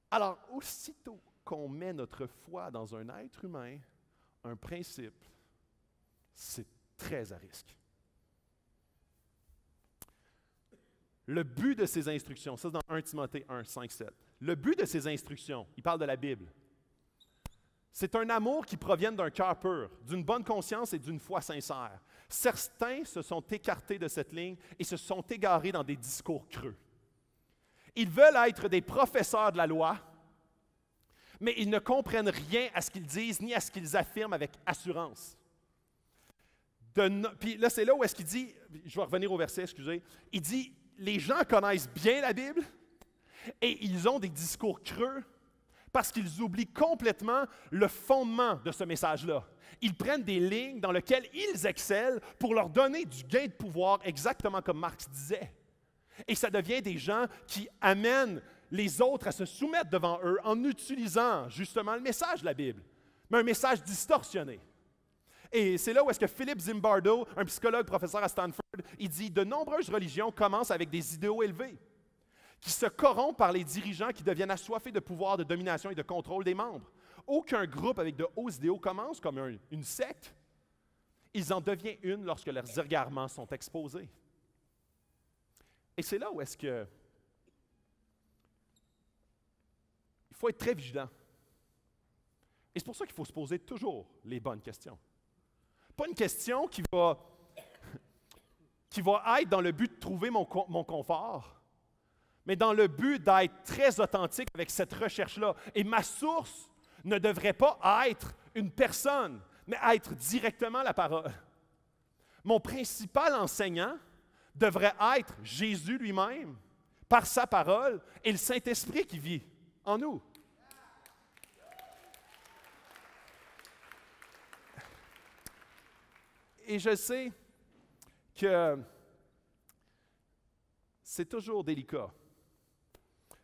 [SPEAKER 1] Alors, aussitôt qu'on met notre foi dans un être humain, un principe, c'est très à risque. Le but de ces instructions, ça c'est dans 1 Timothée 1, 5, 7. Le but de ces instructions, il parle de la Bible, c'est un amour qui provient d'un cœur pur, d'une bonne conscience et d'une foi sincère. Certains se sont écartés de cette ligne et se sont égarés dans des discours creux. Ils veulent être des professeurs de la loi, mais ils ne comprennent rien à ce qu'ils disent ni à ce qu'ils affirment avec assurance. puis là, c'est là où est-ce qu'il dit, je vais revenir au verset, excusez, il dit, les gens connaissent bien la Bible et ils ont des discours creux parce qu'ils oublient complètement le fondement de ce message-là. Ils prennent des lignes dans lesquelles ils excellent pour leur donner du gain de pouvoir, exactement comme Marx disait. Et ça devient des gens qui amènent les autres à se soumettre devant eux en utilisant justement le message de la Bible, mais un message distorsionné. Et c'est là où est-ce que Philippe Zimbardo, un psychologue professeur à Stanford, il dit, de nombreuses religions commencent avec des idéaux élevés qui se corrompent par les dirigeants qui deviennent assoiffés de pouvoir, de domination et de contrôle des membres. Aucun groupe avec de hauts idéaux commence comme une secte. Ils en deviennent une lorsque leurs égarements sont exposés. Et c'est là où est-ce que il faut être très vigilant. Et c'est pour ça qu'il faut se poser toujours les bonnes questions. Pas une question qui va, (laughs) qui va être dans le but de trouver mon, mon confort, mais dans le but d'être très authentique avec cette recherche-là. Et ma source ne devrait pas être une personne, mais être directement la parole. Mon principal enseignant devrait être Jésus lui-même, par sa parole, et le Saint-Esprit qui vit en nous. Et je sais que c'est toujours délicat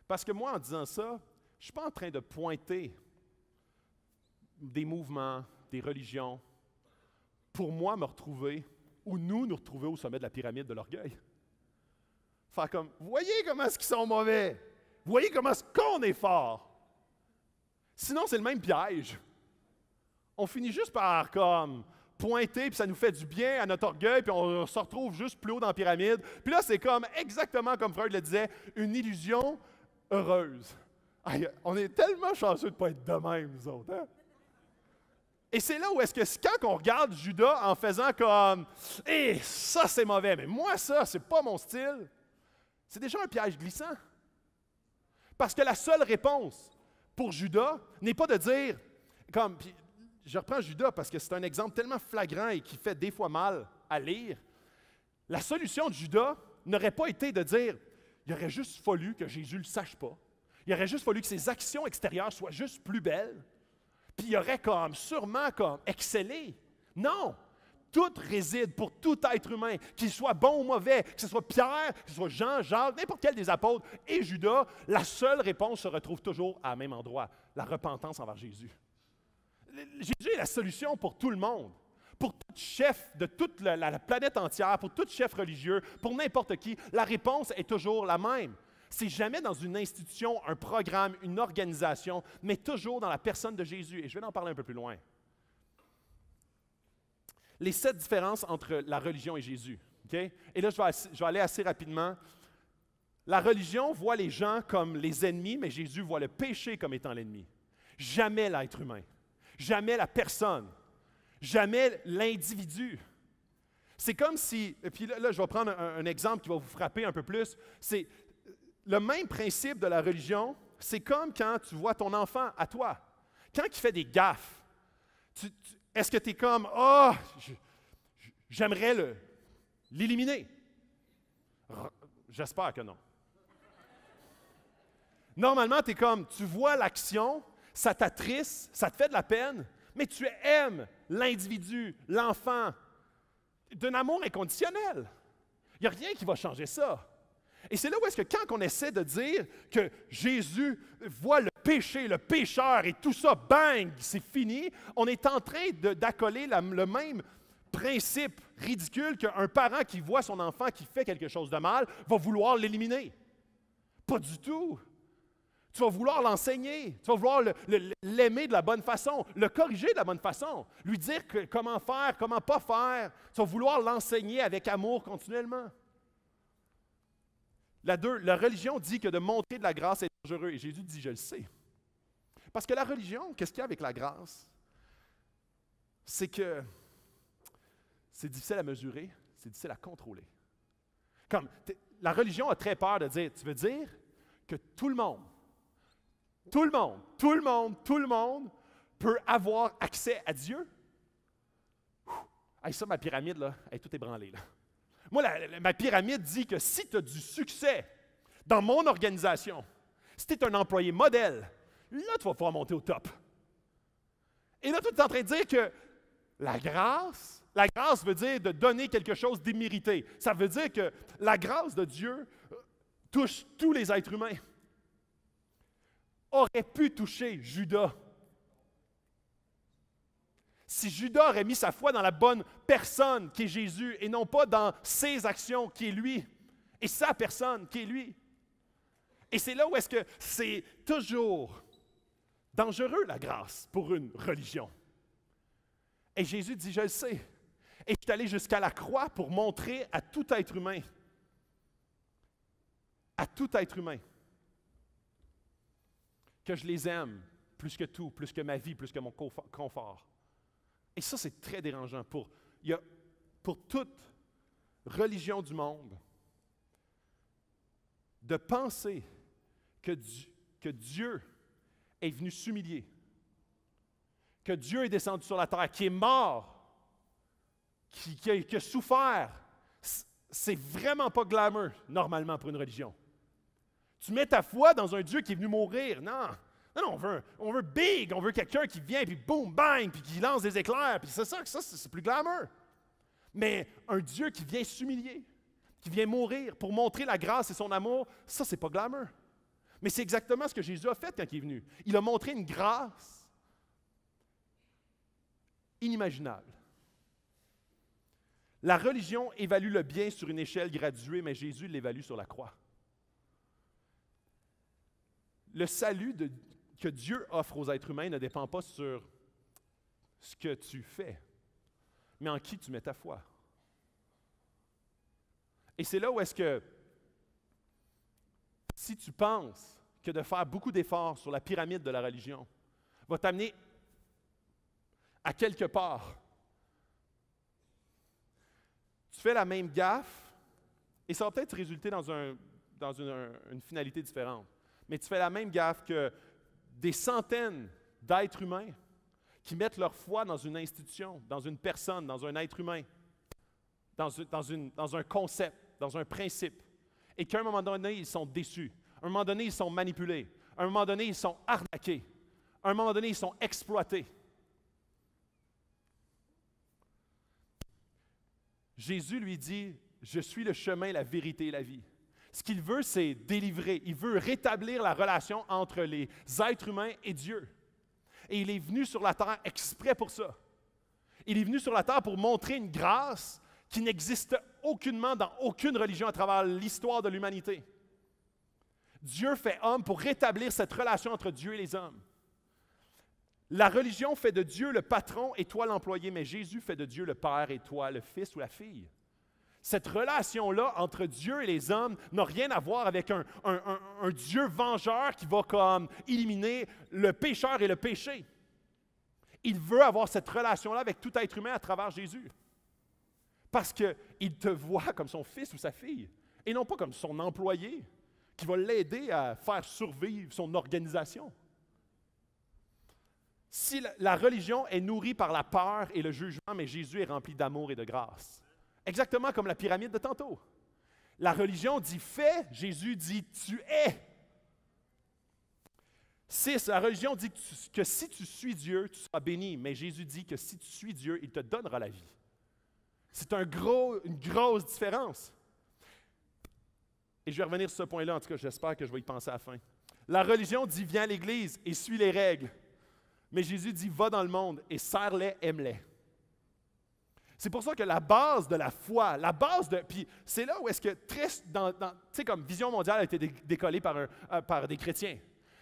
[SPEAKER 1] parce que moi, en disant ça, je ne suis pas en train de pointer des mouvements, des religions, pour moi me retrouver, ou nous nous retrouver au sommet de la pyramide de l'orgueil. Faire comme, voyez comment est-ce qu'ils sont mauvais, voyez comment est-ce qu'on est fort. Sinon, c'est le même piège. On finit juste par comme pointer, puis ça nous fait du bien à notre orgueil, puis on se retrouve juste plus haut dans la pyramide. Puis là, c'est comme exactement comme Freud le disait, une illusion heureuse. on est tellement chanceux de ne pas être de même, nous autres. Hein? Et c'est là où est-ce que quand on regarde Judas en faisant comme eh, ça c'est mauvais, mais moi ça, c'est pas mon style, c'est déjà un piège glissant. Parce que la seule réponse pour Judas n'est pas de dire, comme, je reprends Judas parce que c'est un exemple tellement flagrant et qui fait des fois mal à lire. La solution de Judas n'aurait pas été de dire il aurait juste fallu que Jésus ne le sache pas. Il aurait juste fallu que ses actions extérieures soient juste plus belles. Puis il aurait comme, sûrement comme, excellé. Non! Tout réside pour tout être humain, qu'il soit bon ou mauvais, que ce soit Pierre, que ce soit Jean, Jacques, n'importe quel des apôtres et Judas, la seule réponse se retrouve toujours à même endroit, la repentance envers Jésus. Jésus est la solution pour tout le monde pour tout chef de toute la, planète entière, pour tout chef religieux, pour n'importe qui, la réponse est toujours la même. C'est jamais dans une institution, un programme, une organisation, mais toujours dans la personne de Jésus. Et je vais en parler un peu plus loin. Les sept différences entre la religion et Jésus. Et là, je vais aller assez rapidement. La religion voit les gens comme les ennemis, mais Jésus voit le péché comme étant l'ennemi. Jamais l'être humain, jamais la personne jamais l'individu. C'est comme si, et puis là, je vais prendre un, exemple qui va vous frapper un peu plus, c'est le même principe de la religion, c'est comme quand tu vois ton enfant à toi, quand il fait des gaffes, est-ce que tu es comme, oh, j'aimerais l'éliminer? J'espère que non. Normalement, tu es comme, tu vois l'action, ça t'attriste, ça te fait de la peine, mais tu aimes l'individu, l'enfant, d'un amour inconditionnel. Il n'y a rien qui va changer ça. Et c'est là où est-ce que quand on essaie de dire que Jésus voit le péché, le pécheur et tout ça, bang, c'est fini, on est en train d'accoler le même principe ridicule qu'un parent qui voit son enfant qui fait quelque chose de mal va vouloir l'éliminer. Pas du tout. Tu vas vouloir l'enseigner, tu vas vouloir l'aimer de la bonne façon, le corriger de la bonne façon, lui dire comment faire, comment pas faire. Tu vas vouloir l'enseigner avec amour continuellement. La, la religion dit que de montrer de la grâce est dangereux. Et Jésus dit, je le sais. Parce que la religion, qu'est-ce qu'il y a avec la grâce? C'est que c'est difficile à mesurer, c'est difficile à contrôler. Comme la religion a très peur de dire, tu veux dire que tout le monde tout le monde, tout le monde, tout le monde peut avoir accès à Dieu. ça, ma pyramide, là, tout est branlé. Là. Moi, ma pyramide dit que si tu as du succès dans mon organisation, si tu es un employé modèle, là, tu vas pouvoir monter au top. Et là, tu es en train de dire que la grâce, la grâce veut dire de donner quelque chose d'immérité. Ça veut dire que la grâce de Dieu touche tous les êtres humains aurait pu toucher Judas. Si Judas aurait mis sa foi dans la bonne personne qui est Jésus et non pas dans ses actions qui est lui et sa personne qui est lui. Et c'est là où est-ce que c'est toujours dangereux la grâce pour une religion. Et Jésus dit, je le sais. Et je suis allé jusqu'à la croix pour montrer à tout être humain, à tout être humain, que je les aime plus que tout, plus que ma vie, plus que mon confort. Et ça, c'est très dérangeant pour, pour toute religion du monde de penser que, Dieu est venu s'humilier, que Dieu est descendu sur la terre, qui est mort, qui, a, qui a souffert. C'est vraiment pas glamour, normalement, pour une religion. Tu mets ta foi dans un Dieu qui est venu mourir. Non. Non, on veut, on veut big. On veut quelqu'un qui vient, puis boum, bang, puis qui lance des éclairs. Puis c'est ça, ça c'est plus glamour. Mais un Dieu qui vient s'humilier, qui vient mourir pour montrer la grâce et son amour, ça, c'est pas glamour. Mais c'est exactement ce que Jésus a fait quand il est venu. Il a montré une grâce inimaginable. La religion évalue le bien sur une échelle graduée, mais Jésus l'évalue sur la croix le salut que Dieu offre aux êtres humains ne dépend pas sur ce que tu fais, mais en qui tu mets ta foi. Et c'est là où est-ce que si tu penses que de faire beaucoup d'efforts sur la pyramide de la religion va t'amener à quelque part, tu fais la même gaffe et ça va peut-être résulter dans, une finalité différente mais tu fais la même gaffe que des centaines d'êtres humains qui mettent leur foi dans une institution, dans une personne, dans un être humain, dans, un concept, dans un principe, et qu'à un moment donné, ils sont déçus. À un moment donné, ils sont manipulés. À un moment donné, ils sont arnaqués. À un moment donné, ils sont exploités. Jésus lui dit, je suis le chemin, la vérité et la vie. Ce qu'il veut, c'est délivrer. Il veut rétablir la relation entre les êtres humains et Dieu. Et il est venu sur la terre exprès pour ça. Il est venu sur la terre pour montrer une grâce qui n'existe aucunement dans aucune religion à travers l'histoire de l'humanité. Dieu fait homme pour rétablir cette relation entre Dieu et les hommes. La religion fait de Dieu le patron et toi l'employé, mais Jésus fait de Dieu le père et toi le fils ou la fille. Cette relation-là entre Dieu et les hommes n'a rien à voir avec un, Dieu vengeur qui va comme éliminer le pécheur et le péché. Il veut avoir cette relation-là avec tout être humain à travers Jésus. Parce qu'il te voit comme son fils ou sa fille, et non pas comme son employé qui va l'aider à faire survivre son organisation. Si la religion est nourrie par la peur et le jugement, mais Jésus est rempli d'amour et de grâce. Exactement comme la pyramide de tantôt. La religion dit fais, Jésus dit tu es. 6. La religion dit que, si tu suis Dieu, tu seras béni, mais Jésus dit que si tu suis Dieu, il te donnera la vie. C'est un gros, une grosse différence. Et je vais revenir sur ce point-là, en tout cas, j'espère que je vais y penser à la fin. La religion dit viens à l'Église et suis les règles, mais Jésus dit va dans le monde et serre-les, aime-les. C'est pour ça que la base de la foi, la base de. Puis c'est là où est-ce que très. tu sais, comme Vision mondiale a été décollée euh, par, des chrétiens.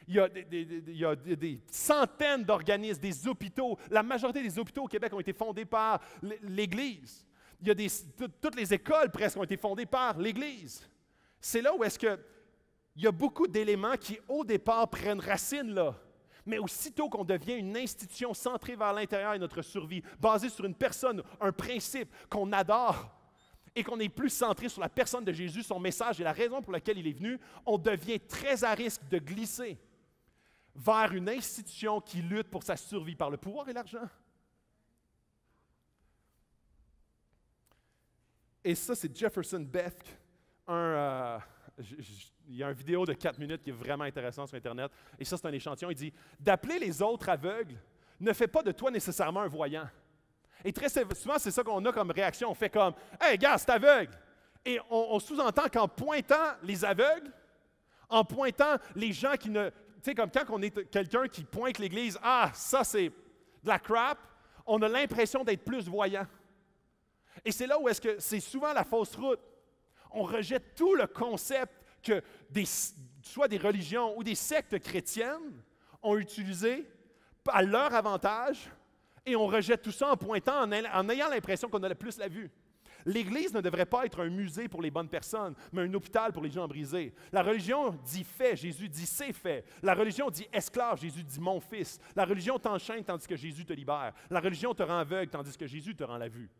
[SPEAKER 1] Il y a des, centaines d'organismes, des hôpitaux. La majorité des hôpitaux au Québec ont été fondés par l'Église. Il y a des, toutes les écoles presque ont été fondées par l'Église. C'est là où est-ce que il y a beaucoup d'éléments qui, au départ, prennent racine là mais aussitôt qu'on devient une institution centrée vers l'intérieur et notre survie, basée sur une personne, un principe qu'on adore, et qu'on est plus centré sur la personne de Jésus, son message et la raison pour laquelle il est venu, on devient très à risque de glisser vers une institution qui lutte pour sa survie par le pouvoir et l'argent. Et ça, c'est Jefferson Beth, un... Euh, il y a une vidéo de 4 minutes qui est vraiment intéressante sur Internet, et ça, c'est un échantillon. Il dit D'appeler les autres aveugles ne fait pas de toi nécessairement un voyant. Et très souvent, c'est ça qu'on a comme réaction. On fait comme Hey, gars, c'est aveugle. Et on, sous-entend qu'en pointant les aveugles, en pointant les gens qui ne. Tu sais, comme quand on est quelqu'un qui pointe l'Église, ah, ça c'est de la crap, on a l'impression d'être plus voyant. Et c'est là où est-ce que c'est souvent la fausse route. On rejette tout le concept que soit des religions ou des sectes chrétiennes ont utilisé à leur avantage et on rejette tout ça en pointant, en, ayant l'impression qu'on a le plus la vue. L'Église ne devrait pas être un musée pour les bonnes personnes, mais un hôpital pour les gens brisés. La religion dit fait, Jésus dit c'est fait. La religion dit esclave, Jésus dit mon fils. La religion t'enchaîne tandis que Jésus te libère. La religion te rend aveugle tandis que Jésus te rend la vue.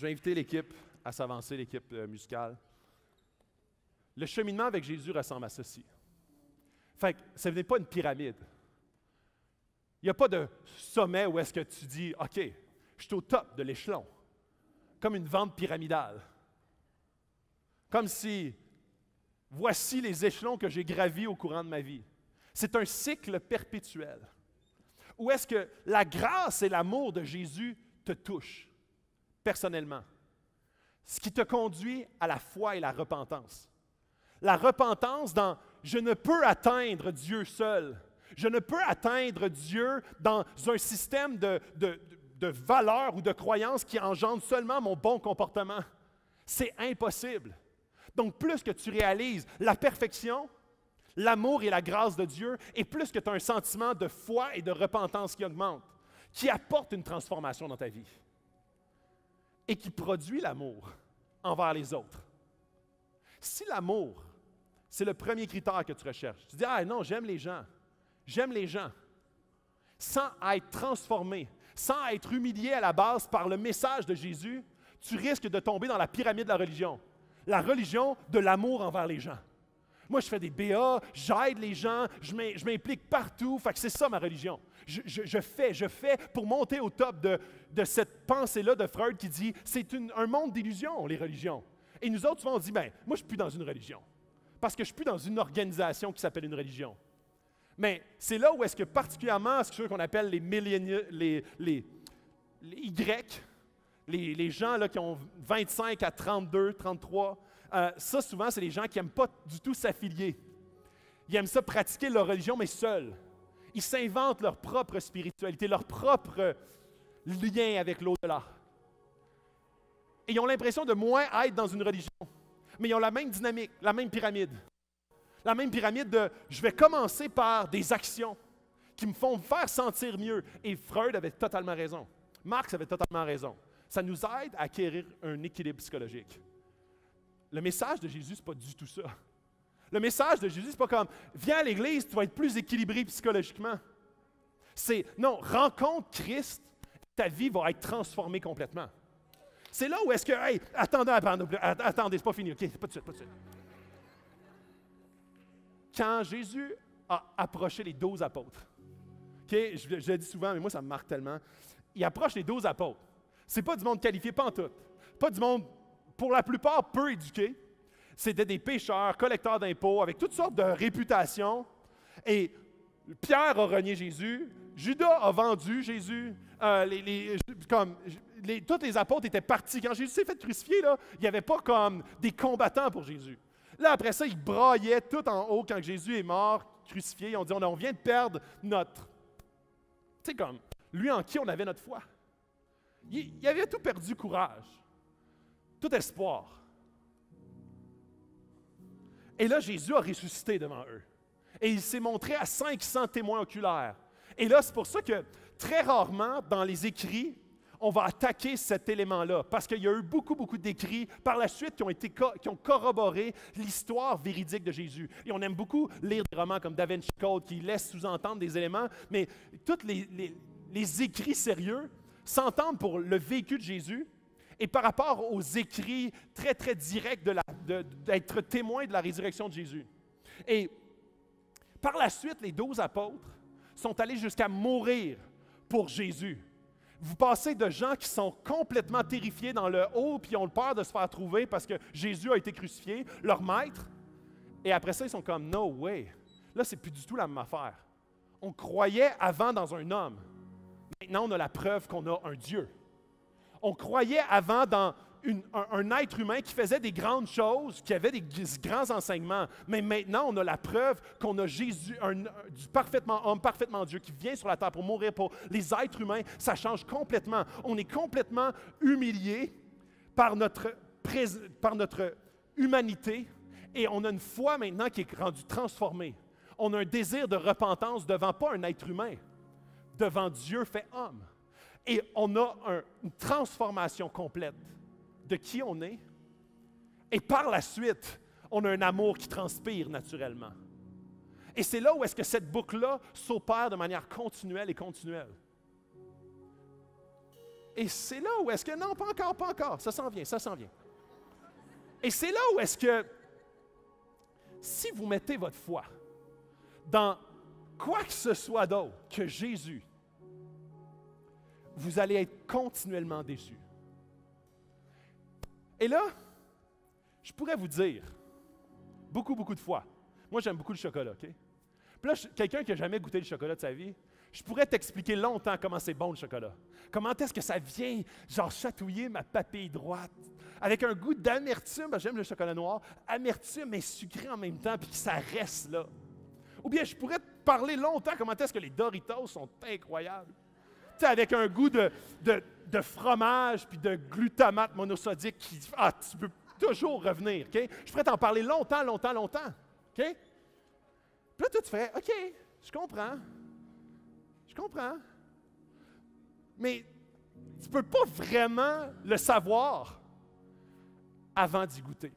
[SPEAKER 1] Je vais inviter l'équipe à s'avancer, l'équipe euh, musicale. Le cheminement avec Jésus ressemble à ceci. Fait que ça n'est pas une pyramide. Il n'y a pas de sommet où est-ce que tu dis, OK, je suis au top de l'échelon, comme une vente pyramidale. Comme si, voici les échelons que j'ai gravis au courant de ma vie. C'est un cycle perpétuel. Où est-ce que la grâce et l'amour de Jésus te touchent? personnellement, ce qui te conduit à la foi et la repentance. La repentance dans je ne peux atteindre Dieu seul. Je ne peux atteindre Dieu dans un système de, de, valeurs ou de croyances qui engendre seulement mon bon comportement. C'est impossible. Donc, plus que tu réalises la perfection, l'amour et la grâce de Dieu, et plus que tu as un sentiment de foi et de repentance qui augmente, qui apporte une transformation dans ta vie et qui produit l'amour envers les autres. Si l'amour, c'est le premier critère que tu recherches, tu dis, ah non, j'aime les gens, j'aime les gens, sans être transformé, sans être humilié à la base par le message de Jésus, tu risques de tomber dans la pyramide de la religion, la religion de l'amour envers les gens. Moi, je fais des BA, j'aide les gens, je m'implique partout. Fait que c'est ça ma religion. Je, fais, je fais pour monter au top de, cette pensée-là de Freud qui dit c'est un monde d'illusions, les religions. Et nous autres, souvent, on dit ben, moi, je suis plus dans une religion. Parce que je suis plus dans une organisation qui s'appelle une religion. Mais c'est là où est-ce que particulièrement ce qu'on appelle les, les, les, Y, les, les, gens là, qui ont 25 à 32, 33, euh, ça souvent, c'est les gens qui n'aiment pas du tout s'affilier. Ils aiment ça pratiquer leur religion, mais seuls. Ils s'inventent leur propre spiritualité, leur propre lien avec l'au-delà. Et ils ont l'impression de moins être dans une religion, mais ils ont la même dynamique, la même pyramide. La même pyramide de je vais commencer par des actions qui me font me faire sentir mieux. Et Freud avait totalement raison. Marx avait totalement raison. Ça nous aide à acquérir un équilibre psychologique. Le message de Jésus, ce n'est pas du tout ça. Le message de Jésus, ce n'est pas comme viens à l'église, tu vas être plus équilibré psychologiquement. C'est non, rencontre Christ, ta vie va être transformée complètement. C'est là où est-ce que, hey, attendez, attendez, c'est pas fini, ok, pas de suite, pas de suite. Quand Jésus a approché les douze apôtres, ok, je, je, le dis souvent, mais moi ça me marque tellement, il approche les douze apôtres. C'est pas du monde qualifié, pas en tout, pas du monde pour la plupart peu éduqués. C'était des pêcheurs, collecteurs d'impôts, avec toutes sortes de réputations. Et Pierre a renié Jésus, Judas a vendu Jésus. Euh, comme, les, tous les apôtres étaient partis. Quand Jésus s'est fait crucifier, là, il n'y avait pas comme des combattants pour Jésus. Là, après ça, ils braillaient tout en haut quand Jésus est mort, crucifié. On dit, on, vient de perdre notre... Tu comme, lui en qui on avait notre foi. il avait tout perdu courage tout espoir. Et là, Jésus a ressuscité devant eux. Et il s'est montré à 500 témoins oculaires. Et là, c'est pour ça que très rarement, dans les écrits, on va attaquer cet élément-là, parce qu'il y a eu beaucoup, beaucoup d'écrits par la suite qui ont, été qui ont corroboré l'histoire véridique de Jésus. Et on aime beaucoup lire des romans comme Da Vinci Code qui laissent sous-entendre des éléments, mais tous les, les écrits sérieux s'entendent pour le vécu de Jésus, et par rapport aux écrits très, très directs d'être de de, témoin de la résurrection de Jésus. Et par la suite, les douze apôtres sont allés jusqu'à mourir pour Jésus. Vous passez de gens qui sont complètement terrifiés dans le haut, puis ont peur de se faire trouver parce que Jésus a été crucifié, leur maître, et après ça, ils sont comme, no way. Là, c'est plus du tout la même affaire. On croyait avant dans un homme. Maintenant, on a la preuve qu'on a un Dieu on croyait avant dans un, être humain qui faisait des grandes choses, qui avait des, grands enseignements. Mais maintenant, on a la preuve qu'on a Jésus, un, du parfaitement homme, parfaitement Dieu, qui vient sur la terre pour mourir pour les êtres humains. Ça change complètement. On est complètement humilié par notre, par notre humanité et on a une foi maintenant qui est rendue transformée. On a un désir de repentance devant pas un être humain, devant Dieu fait homme et on a une transformation complète de qui on est. Et par la suite, on a un amour qui transpire naturellement. Et c'est là où est-ce que cette boucle-là s'opère de manière continuelle et continuelle. Et c'est là où est-ce que, non, pas encore, pas encore, ça s'en vient, ça s'en vient. Et c'est là où est-ce que, si vous mettez votre foi dans quoi que ce soit d'autre que Jésus, vous allez être continuellement déçu. Et là, je pourrais vous dire, beaucoup, beaucoup de fois, moi j'aime beaucoup le chocolat, OK? Puis là, quelqu'un qui n'a jamais goûté le chocolat de sa vie, je pourrais t'expliquer longtemps comment c'est bon le chocolat. Comment est-ce que ça vient, genre, chatouiller ma papille droite, avec un goût d'amertume, j'aime le chocolat noir, amertume et sucré en même temps, puis que ça reste là. Ou bien je pourrais te parler longtemps comment est-ce que les Doritos sont incroyables avec un goût de, fromage puis de glutamate monosodique qui. Ah, tu peux toujours revenir, OK? Je pourrais t'en parler longtemps, longtemps, longtemps, OK? Puis là, toi, tu fais, OK, je comprends. Je comprends. Mais tu ne peux pas vraiment le savoir avant d'y goûter.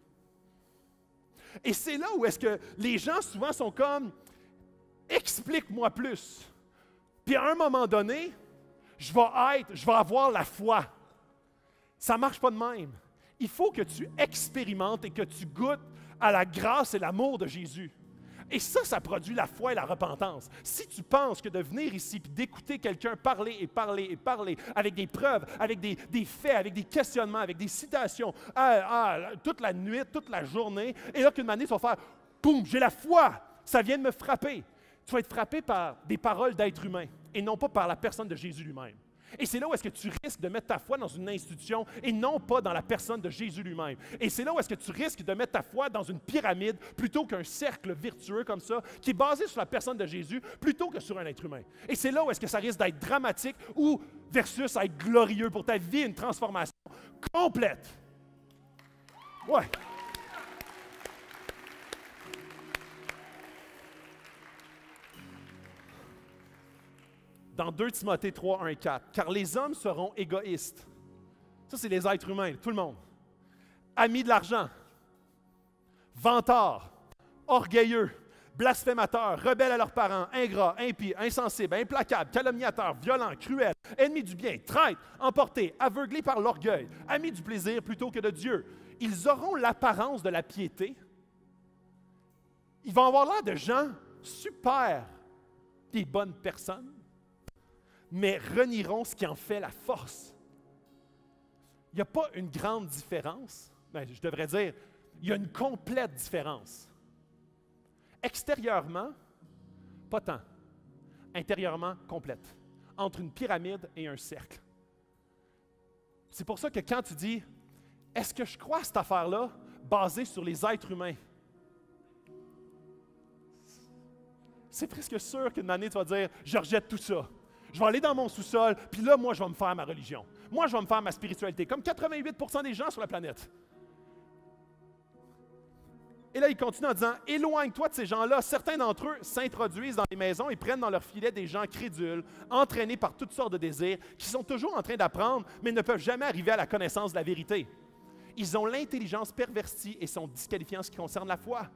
[SPEAKER 1] Et c'est là où est-ce que les gens souvent sont comme, explique-moi plus. Puis à un moment donné, je vais être, je vais avoir la foi. Ça ne marche pas de même. Il faut que tu expérimentes et que tu goûtes à la grâce et l'amour de Jésus. Et ça, ça produit la foi et la repentance. Si tu penses que de venir ici et d'écouter quelqu'un parler et parler et parler avec des preuves, avec des, faits, avec des questionnements, avec des citations, ah, ah, toute la nuit, toute la journée, et là qu'une manière, tu vas faire Poum, j'ai la foi, ça vient de me frapper. Tu vas être frappé par des paroles d'être humains et non pas par la personne de Jésus lui-même. Et c'est là où est-ce que tu risques de mettre ta foi dans une institution et non pas dans la personne de Jésus lui-même. Et c'est là où est-ce que tu risques de mettre ta foi dans une pyramide plutôt qu'un cercle virtueux comme ça, qui est basé sur la personne de Jésus plutôt que sur un être humain. Et c'est là où est-ce que ça risque d'être dramatique ou versus être glorieux pour ta vie, une transformation complète. Ouais. dans 2 Timothée 3, 1, 4. Car les hommes seront égoïstes. Ça, c'est les êtres humains, tout le monde. Amis de l'argent, vantards, orgueilleux, blasphémateurs, rebelles à leurs parents, ingrats, impies, insensibles, implacables, calomniateurs, violents, cruels, ennemis du bien, traîtres, emportés, aveuglés par l'orgueil, amis du plaisir plutôt que de Dieu. Ils auront l'apparence de la piété. Ils vont avoir l'air de gens super, des bonnes personnes, mais renieront ce qui en fait la force. Il n'y a pas une grande différence, mais ben, je devrais dire, il y a une complète différence. Extérieurement, pas tant. Intérieurement, complète. Entre une pyramide et un cercle. C'est pour ça que quand tu dis, est-ce que je crois cette affaire-là basée sur les êtres humains? C'est presque sûr qu'une année, tu vas dire, je rejette tout ça. Je vais aller dans mon sous-sol, puis là, moi, je vais me faire ma religion. Moi, je vais me faire ma spiritualité, comme 88 des gens sur la planète. Et là, il continue en disant Éloigne-toi de ces gens-là. Certains d'entre eux s'introduisent dans les maisons et prennent dans leur filet des gens crédules, entraînés par toutes sortes de désirs, qui sont toujours en train d'apprendre, mais ne peuvent jamais arriver à la connaissance de la vérité. Ils ont l'intelligence pervertie et sont disqualifiants en ce qui concerne la foi.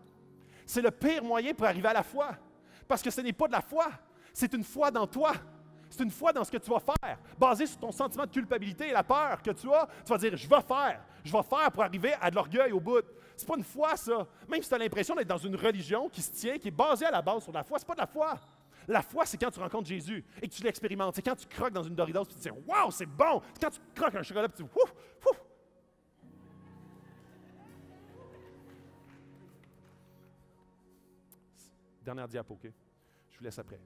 [SPEAKER 1] C'est le pire moyen pour arriver à la foi, parce que ce n'est pas de la foi, c'est une foi dans toi. C'est une foi dans ce que tu vas faire, Basé sur ton sentiment de culpabilité et la peur que tu as. Tu vas dire, je vais faire, je vais faire pour arriver à de l'orgueil au bout. C'est pas une foi, ça. Même si tu as l'impression d'être dans une religion qui se tient, qui est basée à la base sur la foi, c'est pas de la foi. La foi, c'est quand tu rencontres Jésus et que tu l'expérimentes. C'est quand tu croques dans une Doritos et tu te dis Waouh, c'est bon! C'est quand tu croques un chocolat et tu dis Ouf, ouf! Dernière diapo, OK? Je vous laisse après.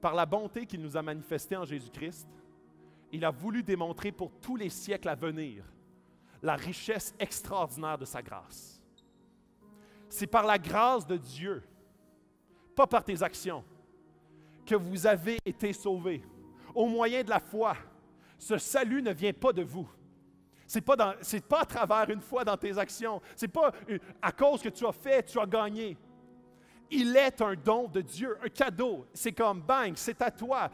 [SPEAKER 1] par la bonté qu'il nous a manifestée en Jésus-Christ, il a voulu démontrer pour tous les siècles à venir la richesse extraordinaire de sa grâce. C'est par la grâce de Dieu, pas par tes actions, que vous avez été sauvés. Au moyen de la foi, ce salut ne vient pas de vous. C'est pas, pas à travers une foi dans tes actions. C'est pas euh, à cause que tu as fait, tu as gagné. Il est un don de Dieu, un cadeau. C'est comme bang, c'est à toi.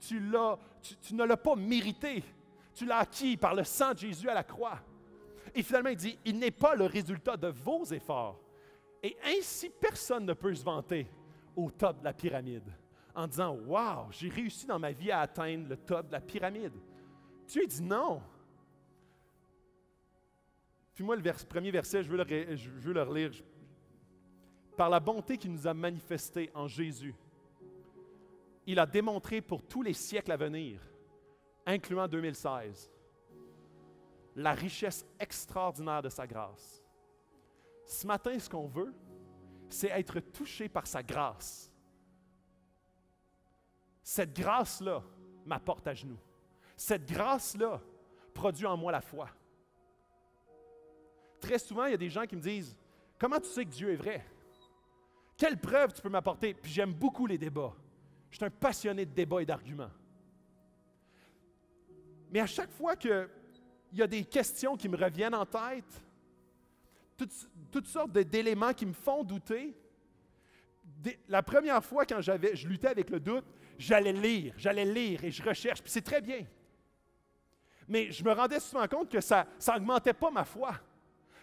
[SPEAKER 1] Tu, l'as, tu, ne l'as pas mérité. Tu l'as acquis par le sang de Jésus à la croix. Et finalement, il dit, il n'est pas le résultat de vos efforts. Et ainsi, personne ne peut se vanter au top de la pyramide en disant, waouh, j'ai réussi dans ma vie à atteindre le top de la pyramide. lui dis non. Puis moi, le premier verset, je veux le, relire, par la bonté qu'il nous a manifestée en Jésus, il a démontré pour tous les siècles à venir, incluant 2016, la richesse extraordinaire de sa grâce. Ce matin, ce qu'on veut, c'est être touché par sa grâce. Cette grâce-là m'apporte à genoux. Cette grâce-là produit en moi la foi. Très souvent, il y a des gens qui me disent, comment tu sais que Dieu est vrai? Quelle preuve tu peux m'apporter? Puis j'aime beaucoup les débats. Je suis un passionné de débats et d'arguments. Mais à chaque fois qu'il y a des questions qui me reviennent en tête, toutes, sortes d'éléments qui me font douter, la première fois quand j'avais, je luttais avec le doute, j'allais lire, j'allais lire et je recherche, puis c'est très bien. Mais je me rendais souvent compte que ça n'augmentait pas ma foi.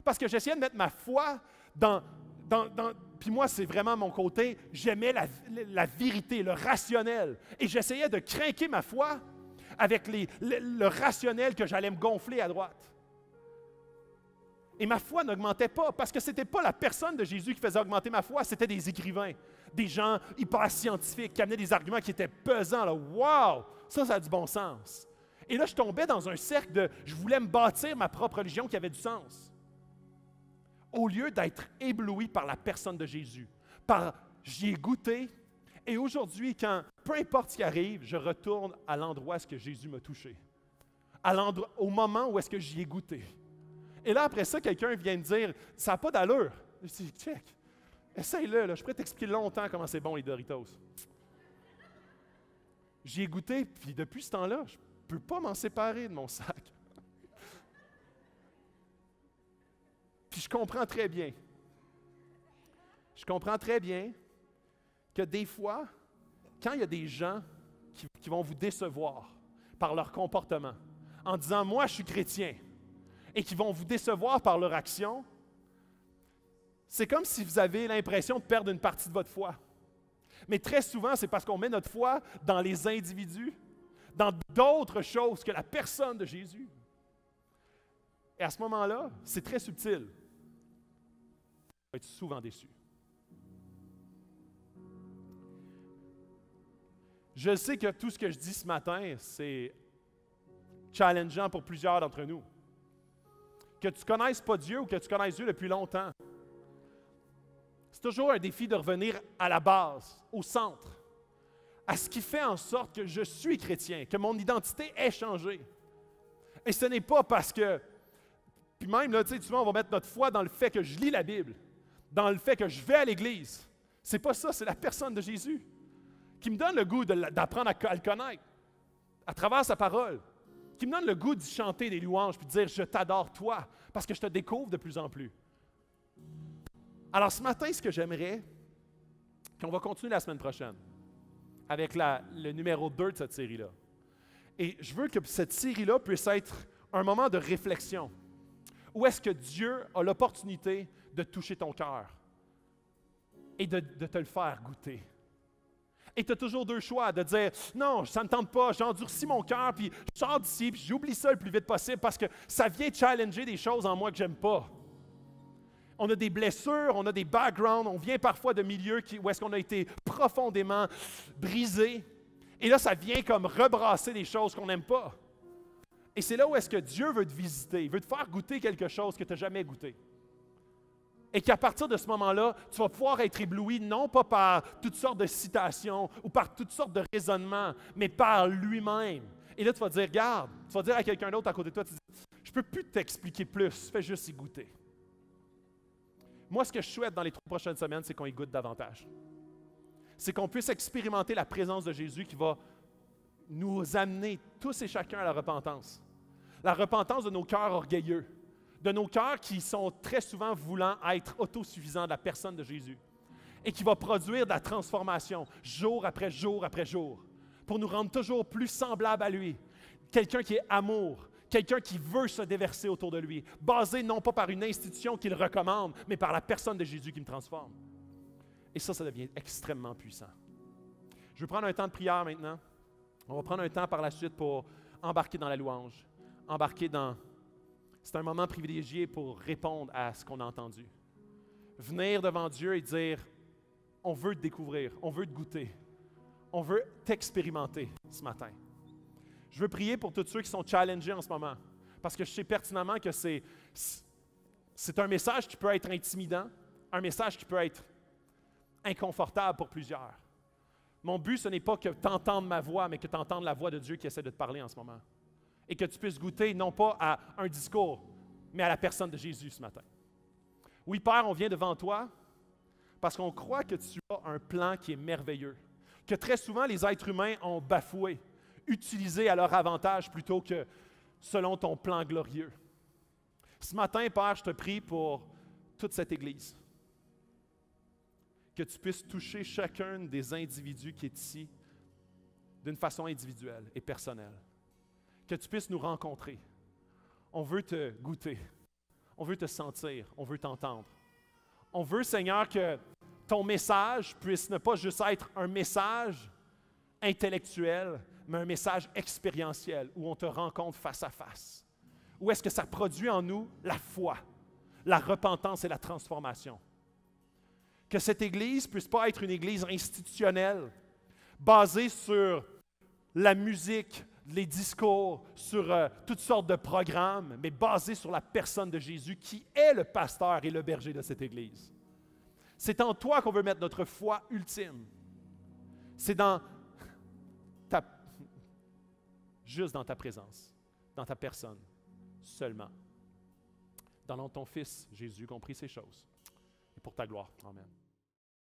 [SPEAKER 1] Parce que j'essayais de mettre ma foi dans, puis moi, c'est vraiment mon côté, j'aimais la, vérité, le rationnel. Et j'essayais de craquer ma foi avec le, rationnel que j'allais me gonfler à droite. Et ma foi n'augmentait pas parce que ce n'était pas la personne de Jésus qui faisait augmenter ma foi, c'était des écrivains, des gens hyper scientifiques qui amenaient des arguments qui étaient pesants. Là. Wow! Ça, ça a du bon sens. Et là, je tombais dans un cercle de je voulais me bâtir ma propre religion qui avait du sens au lieu d'être ébloui par la personne de Jésus, par j'y ai goûté, et aujourd'hui, quand peu importe ce qui arrive, je retourne à l'endroit où Jésus m'a touché, à au moment où est-ce que j'y ai goûté. Et là, après ça, quelqu'un vient me dire, ça n'a pas d'allure. Je dis, check, essaye-le, là. je pourrais t'expliquer longtemps comment c'est bon les Doritos. J'y ai goûté, puis depuis ce temps-là, je ne peux pas m'en séparer de mon sac. Puis je comprends très bien. Je comprends très bien que des fois, quand il y a des gens qui, vont vous décevoir par leur comportement, en disant Moi, je suis chrétien, et qui vont vous décevoir par leur action, c'est comme si vous avez l'impression de perdre une partie de votre foi. Mais très souvent, c'est parce qu'on met notre foi dans les individus, dans d'autres choses que la personne de Jésus. Et à ce moment-là, c'est très subtil va être souvent déçu. Je sais que tout ce que je dis ce matin, c'est challengeant pour plusieurs d'entre nous. Que tu connaisses pas Dieu ou que tu connaisses Dieu depuis longtemps, c'est toujours un défi de revenir à la base, au centre, à ce qui fait en sorte que je suis chrétien, que mon identité est changée. Et ce n'est pas parce que, puis même là, tu sais, on va mettre notre foi dans le fait que je lis la Bible dans le fait que je vais à l'église. C'est pas ça, c'est la personne de Jésus qui me donne le goût d'apprendre à, le connaître à travers sa parole, qui me donne le goût de chanter des louanges puis de dire Je t'adore, toi, parce que je te découvre de plus en plus. Alors ce matin, ce que j'aimerais, qu'on va continuer la semaine prochaine avec la, le numéro 2 de cette série-là. Et je veux que cette série-là puisse être un moment de réflexion. Où est-ce que Dieu a l'opportunité de toucher ton cœur et de, te le faire goûter. Et tu as toujours deux choix, de dire non, ça ne me tente pas, j'endurcis mon cœur, puis je sors d'ici, puis j'oublie ça le plus vite possible parce que ça vient challenger des choses en moi que j'aime pas. On a des blessures, on a des backgrounds, on vient parfois de milieux qui, où est-ce qu'on a été profondément brisé. Et là, ça vient comme rebrasser des choses qu'on n'aime pas. Et c'est là où est-ce que Dieu veut te visiter, il veut te faire goûter quelque chose que tu n'as jamais goûté. Et qu'à partir de ce moment-là, tu vas pouvoir être ébloui, non pas par toutes sortes de citations ou par toutes sortes de raisonnements, mais par lui-même. Et là, tu vas dire, regarde, tu vas dire à quelqu'un d'autre à côté de toi, tu dis, je ne peux plus t'expliquer plus, fais juste y goûter. Moi, ce que je souhaite dans les trois prochaines semaines, c'est qu'on y goûte davantage. C'est qu'on puisse expérimenter la présence de Jésus qui va nous amener tous et chacun à la repentance. La repentance de nos cœurs orgueilleux de nos cœurs qui sont très souvent voulant être autosuffisants de la personne de Jésus et qui va produire de la transformation jour après jour après jour pour nous rendre toujours plus semblables à lui. Quelqu'un qui est amour, quelqu'un qui veut se déverser autour de lui, basé non pas par une institution qu'il recommande, mais par la personne de Jésus qui me transforme. Et ça, ça devient extrêmement puissant. Je vais prendre un temps de prière maintenant. On va prendre un temps par la suite pour embarquer dans la louange, embarquer dans c'est un moment privilégié pour répondre à ce qu'on a entendu. Venir devant Dieu et dire, on veut te découvrir, on veut te goûter, on veut t'expérimenter ce matin. Je veux prier pour tous ceux qui sont challengés en ce moment, parce que je sais pertinemment que c'est, c'est un message qui peut être intimidant, un message qui peut être inconfortable pour plusieurs. Mon but, ce n'est pas que tu entendes ma voix, mais que tu entendes la voix de Dieu qui essaie de te parler en ce moment et que tu puisses goûter non pas à un discours, mais à la personne de Jésus ce matin. Oui, Père, on vient devant toi parce qu'on croit que tu as un plan qui est merveilleux, que très souvent les êtres humains ont bafoué, utilisé à leur avantage plutôt que selon ton plan glorieux. Ce matin, Père, je te prie pour toute cette Église, que tu puisses toucher chacun des individus qui est ici d'une façon individuelle et personnelle que tu puisses nous rencontrer. On veut te goûter. On veut te sentir. On veut t'entendre. On veut, Seigneur, que ton message puisse ne pas juste être un message intellectuel, mais un message expérientiel où on te rencontre face à face. Où est-ce que ça produit en nous la foi, la repentance et la transformation? Que cette Église puisse pas être une Église institutionnelle, basée sur la musique, les discours, sur euh, toutes sortes de programmes, mais basés sur la personne de Jésus qui est le pasteur et le berger de cette Église. C'est en toi qu'on veut mettre notre foi ultime. C'est dans ta, juste dans ta présence, dans ta personne, seulement. Dans ton Fils, Jésus, compris ces choses. Et pour ta gloire. Amen.